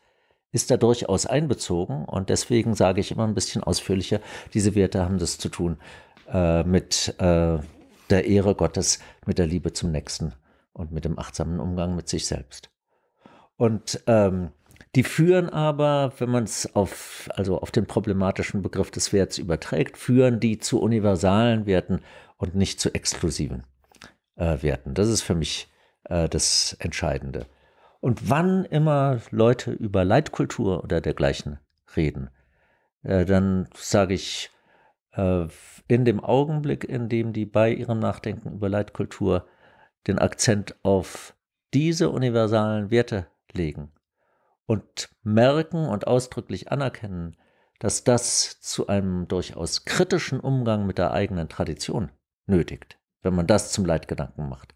[SPEAKER 2] ist da durchaus einbezogen und deswegen sage ich immer ein bisschen ausführlicher, diese Werte haben das zu tun äh, mit äh, der Ehre Gottes, mit der Liebe zum Nächsten und mit dem achtsamen Umgang mit sich selbst. Und ähm, die führen aber, wenn man es auf, also auf den problematischen Begriff des Werts überträgt, führen die zu universalen Werten und nicht zu exklusiven äh, Werten. Das ist für mich äh, das Entscheidende. Und wann immer Leute über Leitkultur oder dergleichen reden, äh, dann sage ich, äh, in dem Augenblick, in dem die bei ihrem Nachdenken über Leitkultur den Akzent auf diese universalen Werte legen und merken und ausdrücklich anerkennen, dass das zu einem durchaus kritischen Umgang mit der eigenen Tradition nötigt, wenn man das zum Leitgedanken macht,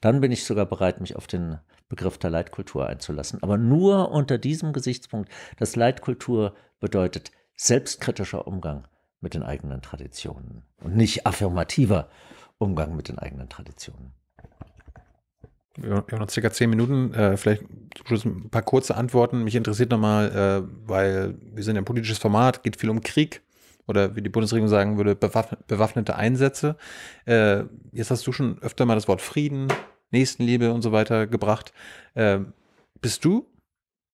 [SPEAKER 2] dann bin ich sogar bereit, mich auf den Begriff der Leitkultur einzulassen. Aber nur unter diesem Gesichtspunkt, dass Leitkultur bedeutet selbstkritischer Umgang mit den eigenen Traditionen und nicht affirmativer Umgang mit den eigenen Traditionen. Wir haben noch circa
[SPEAKER 1] zehn Minuten. Äh, vielleicht ein paar kurze Antworten. Mich interessiert nochmal, äh, weil wir sind ein politisches Format, geht viel um Krieg oder wie die Bundesregierung sagen würde, bewaffnete Einsätze. Äh, jetzt hast du schon öfter mal das Wort Frieden, Nächstenliebe und so weiter gebracht. Äh, bist du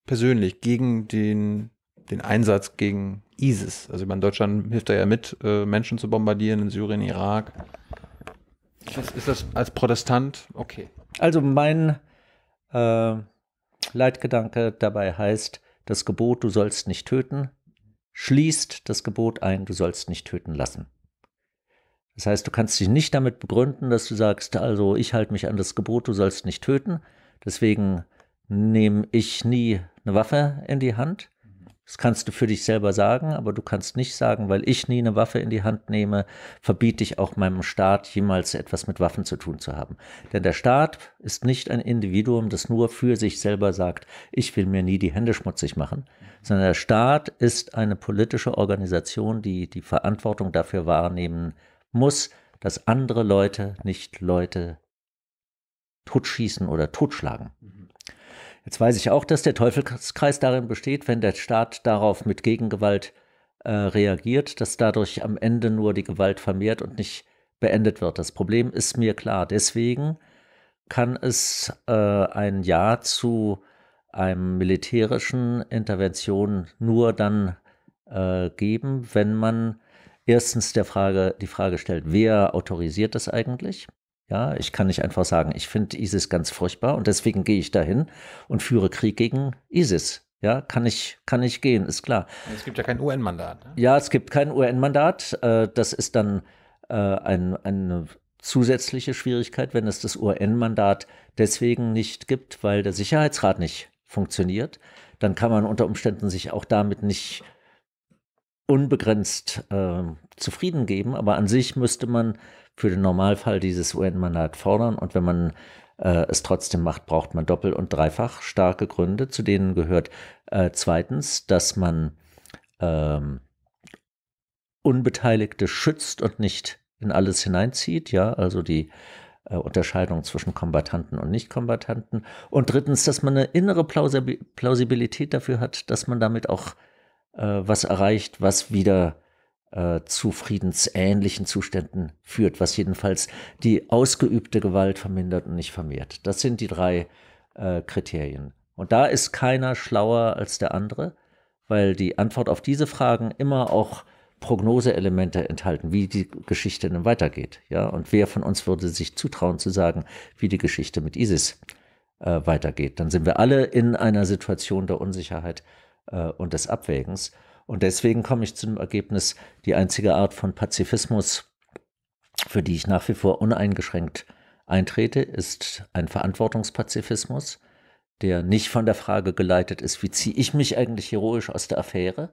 [SPEAKER 1] persönlich gegen den den Einsatz gegen ISIS. Also ich meine, Deutschland hilft da ja mit, äh, Menschen zu bombardieren in Syrien, Irak.
[SPEAKER 2] Ist das, ist das als Protestant okay? Also mein äh, Leitgedanke dabei heißt, das Gebot, du sollst nicht töten, schließt das Gebot ein, du sollst nicht töten lassen. Das heißt, du kannst dich nicht damit begründen, dass du sagst, also ich halte mich an das Gebot, du sollst nicht töten, deswegen nehme ich nie eine Waffe in die Hand, das kannst du für dich selber sagen, aber du kannst nicht sagen, weil ich nie eine Waffe in die Hand nehme, verbiete ich auch meinem Staat jemals etwas mit Waffen zu tun zu haben. Denn der Staat ist nicht ein Individuum, das nur für sich selber sagt, ich will mir nie die Hände schmutzig machen, sondern der Staat ist eine politische Organisation, die die Verantwortung dafür wahrnehmen muss, dass andere Leute nicht Leute totschießen oder totschlagen. Jetzt weiß ich auch, dass der Teufelskreis darin besteht, wenn der Staat darauf mit Gegengewalt äh, reagiert, dass dadurch am Ende nur die Gewalt vermehrt und nicht beendet wird. Das Problem ist mir klar. Deswegen kann es äh, ein Ja zu einem militärischen Intervention nur dann äh, geben, wenn man erstens der Frage, die Frage stellt, wer autorisiert das eigentlich? Ja, ich kann nicht einfach sagen, ich finde ISIS ganz furchtbar und deswegen gehe ich dahin und führe Krieg gegen ISIS. Ja, kann ich, kann ich gehen, ist klar.
[SPEAKER 1] Also es gibt ja kein UN-Mandat.
[SPEAKER 2] Ne? Ja, es gibt kein UN-Mandat. Äh, das ist dann äh, ein, eine zusätzliche Schwierigkeit, wenn es das UN-Mandat deswegen nicht gibt, weil der Sicherheitsrat nicht funktioniert. Dann kann man unter Umständen sich auch damit nicht unbegrenzt äh, zufrieden geben. Aber an sich müsste man für den Normalfall dieses UN-Mandat fordern. Und wenn man äh, es trotzdem macht, braucht man doppelt und dreifach starke Gründe. Zu denen gehört äh, zweitens, dass man ähm, Unbeteiligte schützt und nicht in alles hineinzieht. Ja, also die äh, Unterscheidung zwischen Kombatanten und Nichtkombattanten. Und drittens, dass man eine innere Plausibilität dafür hat, dass man damit auch äh, was erreicht, was wieder äh, zu friedensähnlichen Zuständen führt, was jedenfalls die ausgeübte Gewalt vermindert und nicht vermehrt. Das sind die drei äh, Kriterien. Und da ist keiner schlauer als der andere, weil die Antwort auf diese Fragen immer auch Prognoseelemente enthalten, wie die Geschichte dann weitergeht. Ja? Und wer von uns würde sich zutrauen zu sagen, wie die Geschichte mit ISIS äh, weitergeht? Dann sind wir alle in einer Situation der Unsicherheit äh, und des Abwägens. Und deswegen komme ich zum Ergebnis, die einzige Art von Pazifismus, für die ich nach wie vor uneingeschränkt eintrete, ist ein Verantwortungspazifismus, der nicht von der Frage geleitet ist, wie ziehe ich mich eigentlich heroisch aus der Affäre,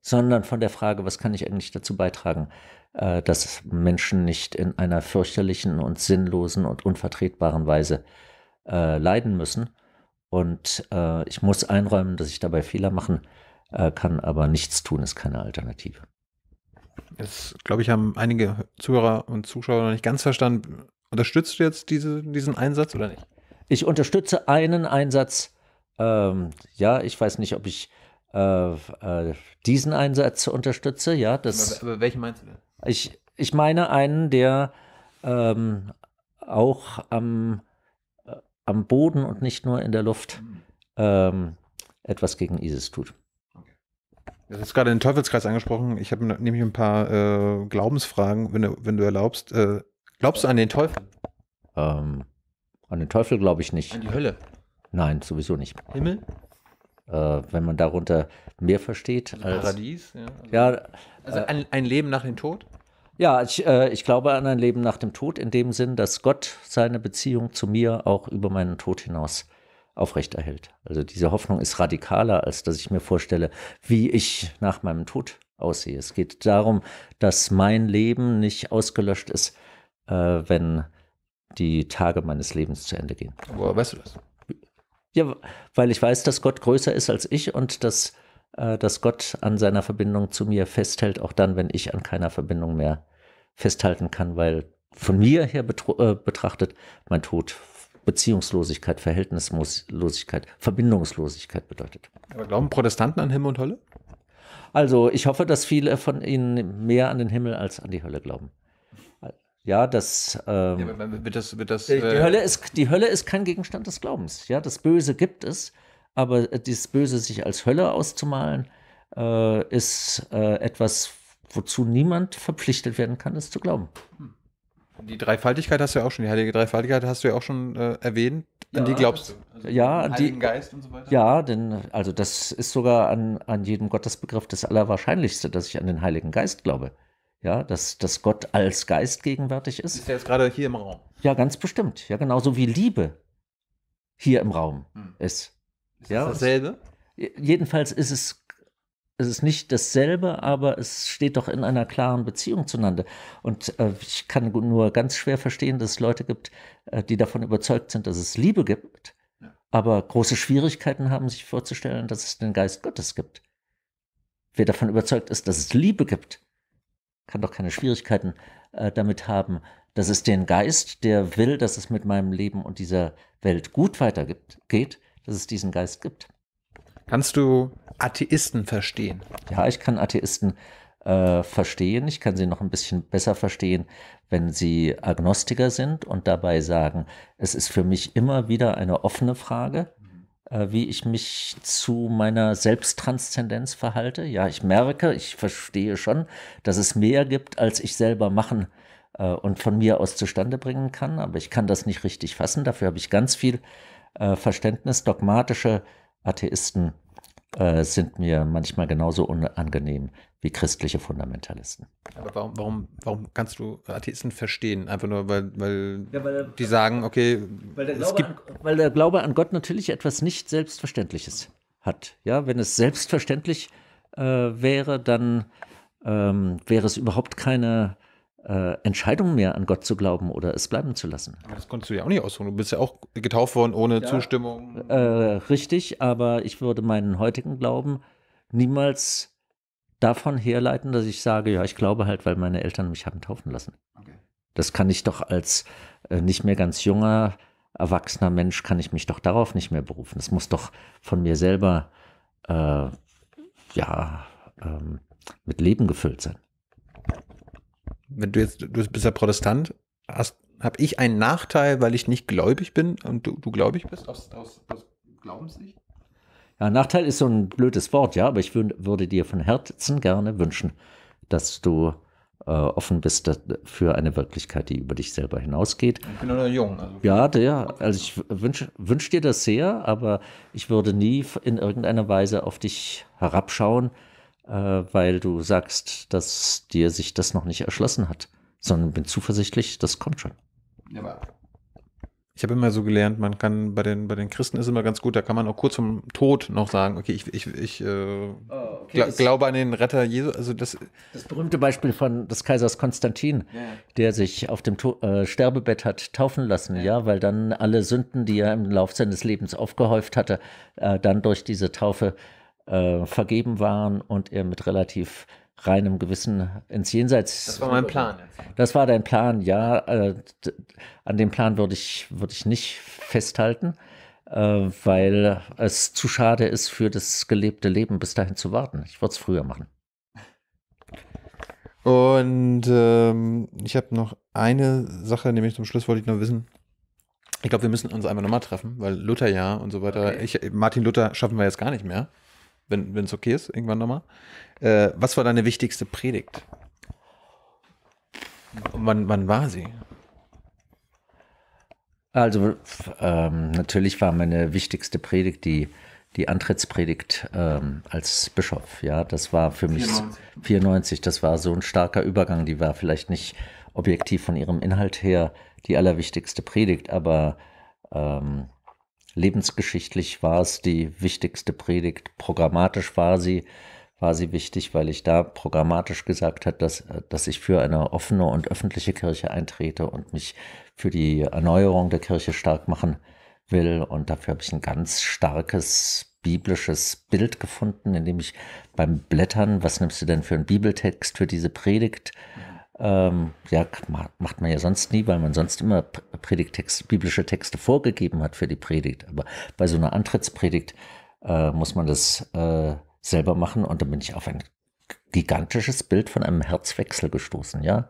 [SPEAKER 2] sondern von der Frage, was kann ich eigentlich dazu beitragen, äh, dass Menschen nicht in einer fürchterlichen und sinnlosen und unvertretbaren Weise äh, leiden müssen. Und äh, ich muss einräumen, dass ich dabei Fehler machen äh, kann aber nichts tun, ist keine Alternative.
[SPEAKER 1] Das, glaube ich, haben einige Zuhörer und
[SPEAKER 2] Zuschauer noch nicht ganz verstanden. Unterstützt du jetzt diese, diesen Einsatz oder nicht? Ich unterstütze einen Einsatz. Ähm, ja, ich weiß nicht, ob ich äh, äh, diesen Einsatz unterstütze. Ja, das, aber, aber welchen meinst du denn? Ich, ich meine einen, der ähm, auch am, äh, am Boden und nicht nur in der Luft mhm. ähm, etwas gegen ISIS tut.
[SPEAKER 1] Du hast gerade den Teufelskreis angesprochen. Ich habe nämlich ein paar äh, Glaubensfragen, wenn du, wenn du erlaubst.
[SPEAKER 2] Äh, glaubst du an den Teufel? Ähm, an den Teufel glaube ich nicht. An die Hölle? Nein, sowieso nicht. Himmel? Äh, wenn man darunter mehr versteht. Also als, Paradies? Ja. Also, ja, also äh, ein, ein, Leben nach dem Tod? Ja, ich, äh, ich glaube an ein Leben nach dem Tod in dem Sinn, dass Gott seine Beziehung zu mir auch über meinen Tod hinaus äh, aufrechterhält. Also diese Hoffnung ist radikaler, als dass ich mir vorstelle, wie ich nach meinem Tod aussehe. Es geht darum, dass mein Leben nicht ausgelöscht ist, äh, wenn die Tage meines Lebens zu Ende gehen. Woher weißt du das? Ja, weil ich weiß, dass Gott größer ist als ich und dass, äh, dass Gott an seiner Verbindung zu mir festhält, auch dann, wenn ich an keiner Verbindung mehr festhalten kann, weil von mir her äh, betrachtet mein Tod Beziehungslosigkeit, Verhältnislosigkeit, Verbindungslosigkeit bedeutet. Aber glauben Protestanten an Himmel und Hölle? Also ich hoffe, dass viele von ihnen mehr an den Himmel als an die Hölle glauben. Ja, das, ähm, ja, wird das, wird das äh, die, äh, Hölle ist, die Hölle ist kein Gegenstand des Glaubens. Ja, das Böse gibt es, aber äh, dieses Böse sich als Hölle auszumalen, äh, ist äh, etwas, wozu niemand verpflichtet werden kann, es zu glauben. Hm
[SPEAKER 1] die Dreifaltigkeit hast du ja auch schon, die heilige Dreifaltigkeit hast du ja auch schon äh, erwähnt. Ja, an die glaubst also ja, an den Geist und so weiter.
[SPEAKER 2] Ja, denn also das ist sogar an, an jedem Gottesbegriff das Allerwahrscheinlichste, dass ich an den Heiligen Geist glaube. Ja, dass, dass Gott als Geist gegenwärtig ist.
[SPEAKER 1] Ist ja jetzt gerade hier im Raum.
[SPEAKER 2] Ja, ganz bestimmt. Ja, genauso wie Liebe hier im Raum hm. ist. Ist ja, das dasselbe? Jedenfalls ist es es ist nicht dasselbe, aber es steht doch in einer klaren Beziehung zueinander. Und äh, ich kann nur ganz schwer verstehen, dass es Leute gibt, äh, die davon überzeugt sind, dass es Liebe gibt, aber große Schwierigkeiten haben, sich vorzustellen, dass es den Geist Gottes gibt. Wer davon überzeugt ist, dass es Liebe gibt, kann doch keine Schwierigkeiten äh, damit haben, dass es den Geist, der will, dass es mit meinem Leben und dieser Welt gut weitergeht, dass es diesen Geist gibt. Kannst du Atheisten verstehen? Ja, ich kann Atheisten äh, verstehen. Ich kann sie noch ein bisschen besser verstehen, wenn sie Agnostiker sind und dabei sagen, es ist für mich immer wieder eine offene Frage, äh, wie ich mich zu meiner Selbsttranszendenz verhalte. Ja, ich merke, ich verstehe schon, dass es mehr gibt, als ich selber machen äh, und von mir aus zustande bringen kann, aber ich kann das nicht richtig fassen. Dafür habe ich ganz viel äh, Verständnis. Dogmatische Atheisten äh, sind mir manchmal genauso unangenehm wie christliche Fundamentalisten. Genau. Aber
[SPEAKER 1] warum, warum, warum kannst du Atheisten verstehen? Einfach nur, weil, weil, ja, weil die sagen, okay,
[SPEAKER 2] weil der, Glaube an, weil der Glaube an Gott natürlich etwas nicht Selbstverständliches hat. Ja, wenn es selbstverständlich äh, wäre, dann ähm, wäre es überhaupt keine äh, Entscheidung mehr, an Gott zu glauben oder es bleiben zu lassen. Aber
[SPEAKER 1] das konntest du ja auch nicht aussuchen. Du bist ja auch getauft worden ohne ja. Zustimmung.
[SPEAKER 2] Äh, richtig, aber ich würde meinen heutigen Glauben niemals davon herleiten, dass ich sage, ja, ich glaube halt, weil meine Eltern mich haben taufen lassen. Okay. Das kann ich doch als äh, nicht mehr ganz junger, erwachsener Mensch, kann ich mich doch darauf nicht mehr berufen. Das muss doch von mir selber, äh, ja, ähm, mit Leben gefüllt sein
[SPEAKER 1] wenn du jetzt, du bist ja Protestant, habe ich einen Nachteil, weil ich nicht gläubig bin und du, du gläubig bist aus, aus, aus Glaubenssicht?
[SPEAKER 2] Ja, Nachteil ist so ein blödes Wort, ja, aber ich würde dir von Herzen gerne wünschen, dass du äh, offen bist für eine Wirklichkeit, die über dich selber hinausgeht. Ich
[SPEAKER 1] bin nur noch jung. Also
[SPEAKER 2] ja, der, also ich wünsche wünsch dir das sehr, aber ich würde nie in irgendeiner Weise auf dich herabschauen äh, weil du sagst, dass dir sich das noch nicht erschlossen hat, sondern bin zuversichtlich, das kommt schon. Ja,
[SPEAKER 1] ich habe immer so gelernt, man kann bei den, bei den Christen ist immer ganz gut, da kann man auch kurz vom Tod noch sagen, okay, ich, ich, ich äh, oh, okay, gla glaube
[SPEAKER 2] an den Retter Jesu. Also das, das berühmte Beispiel von des Kaisers Konstantin, yeah. der sich auf dem to äh, Sterbebett hat taufen lassen, yeah. ja, weil dann alle Sünden, die er im Lauf seines Lebens aufgehäuft hatte, äh, dann durch diese Taufe äh, äh, vergeben waren und er mit relativ reinem Gewissen ins Jenseits. Das war mein Plan. Das war dein Plan, ja. Äh, an dem Plan würde ich, würd ich nicht festhalten, äh, weil es zu schade ist, für das gelebte Leben bis dahin zu warten. Ich würde es früher machen.
[SPEAKER 1] Und ähm, ich habe noch eine Sache, nämlich zum Schluss wollte ich noch wissen. Ich glaube, wir müssen uns einfach nochmal treffen, weil Luther ja und so weiter. Okay. Ich, Martin Luther schaffen wir jetzt gar nicht mehr wenn es okay ist, irgendwann nochmal. Äh, was war deine wichtigste Predigt? wann, wann war sie?
[SPEAKER 2] Also ähm, natürlich war meine wichtigste Predigt die, die Antrittspredigt ähm, als Bischof. Ja, das war für mich 94. 94. Das war so ein starker Übergang. Die war vielleicht nicht objektiv von ihrem Inhalt her die allerwichtigste Predigt, aber ähm, Lebensgeschichtlich war es die wichtigste Predigt. Programmatisch war sie, war sie wichtig, weil ich da programmatisch gesagt habe, dass, dass ich für eine offene und öffentliche Kirche eintrete und mich für die Erneuerung der Kirche stark machen will. Und dafür habe ich ein ganz starkes biblisches Bild gefunden, indem ich beim Blättern, was nimmst du denn für einen Bibeltext für diese Predigt, ähm, ja, macht man ja sonst nie, weil man sonst immer Predigtext, biblische Texte vorgegeben hat für die Predigt. Aber bei so einer Antrittspredigt äh, muss man das äh, selber machen und da bin ich auf ein gigantisches Bild von einem Herzwechsel gestoßen, ja.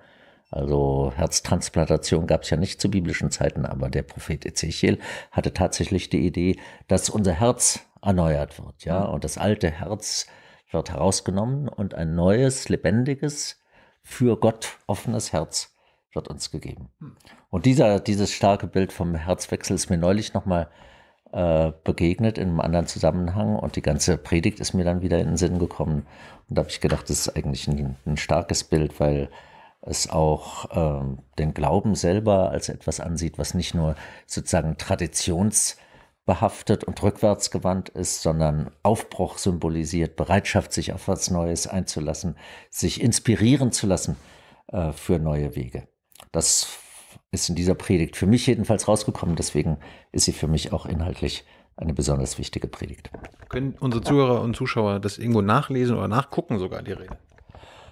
[SPEAKER 2] Also Herztransplantation gab es ja nicht zu biblischen Zeiten, aber der Prophet Ezechiel hatte tatsächlich die Idee, dass unser Herz erneuert wird, ja, mhm. und das alte Herz wird herausgenommen und ein neues, lebendiges, für Gott offenes Herz wird uns gegeben. Hm. Und dieser, dieses starke Bild vom Herzwechsel ist mir neulich nochmal äh, begegnet in einem anderen Zusammenhang und die ganze Predigt ist mir dann wieder in den Sinn gekommen. Und da habe ich gedacht, das ist eigentlich ein, ein starkes Bild, weil es auch ähm, den Glauben selber als etwas ansieht, was nicht nur sozusagen traditions- behaftet und rückwärtsgewandt ist, sondern Aufbruch symbolisiert, Bereitschaft, sich auf was Neues einzulassen, sich inspirieren zu lassen äh, für neue Wege. Das ist in dieser Predigt für mich jedenfalls rausgekommen, deswegen ist sie für mich auch inhaltlich eine besonders wichtige Predigt.
[SPEAKER 1] Können unsere Zuhörer und Zuschauer das irgendwo nachlesen oder nachgucken sogar, die Rede?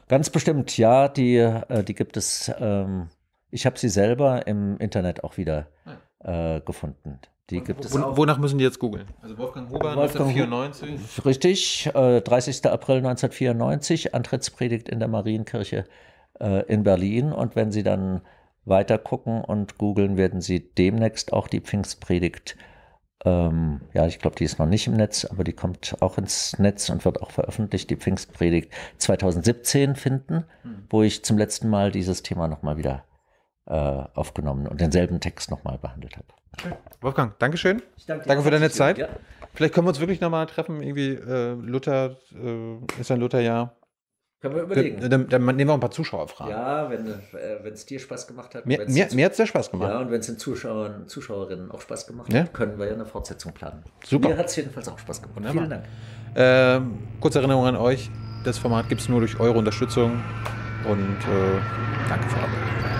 [SPEAKER 2] Ganz bestimmt, ja, die, äh, die gibt es. Ähm, ich habe sie selber im Internet auch wieder äh, gefunden. Die gibt es Wonach müssen die jetzt googeln?
[SPEAKER 1] Also Wolfgang Huber Wolfgang 1994.
[SPEAKER 2] Richtig, äh, 30. April 1994, Antrittspredigt in der Marienkirche äh, in Berlin. Und wenn Sie dann weiter gucken und googeln, werden Sie demnächst auch die Pfingstpredigt, ähm, ja, ich glaube, die ist noch nicht im Netz, aber die kommt auch ins Netz und wird auch veröffentlicht, die Pfingstpredigt 2017 finden, mhm. wo ich zum letzten Mal dieses Thema nochmal wieder äh, aufgenommen und denselben Text nochmal behandelt habe.
[SPEAKER 1] Schön. Wolfgang, Dankeschön. Danke, danke, für deine Zeit. Ja. Vielleicht können wir uns wirklich nochmal treffen. Irgendwie äh, Luther äh, ist ein Lutherjahr. Können wir überlegen. Äh, dann, dann, nehmen wir ein paar Zuschauerfragen.
[SPEAKER 2] Ja, wenn äh, es dir Spaß gemacht hat. Mir, mir, mir hat es sehr Spaß gemacht. Ja, und wenn es den Zuschauern, Zuschauerinnen auch Spaß gemacht ja. hat, können wir ja eine Fortsetzung planen. Super. Mir hat es jedenfalls auch Spaß gemacht. Wunderbar. Vielen Dank.
[SPEAKER 1] Ähm, kurze Erinnerung an euch. Das Format gibt es nur durch eure Unterstützung. Und äh, danke für alle.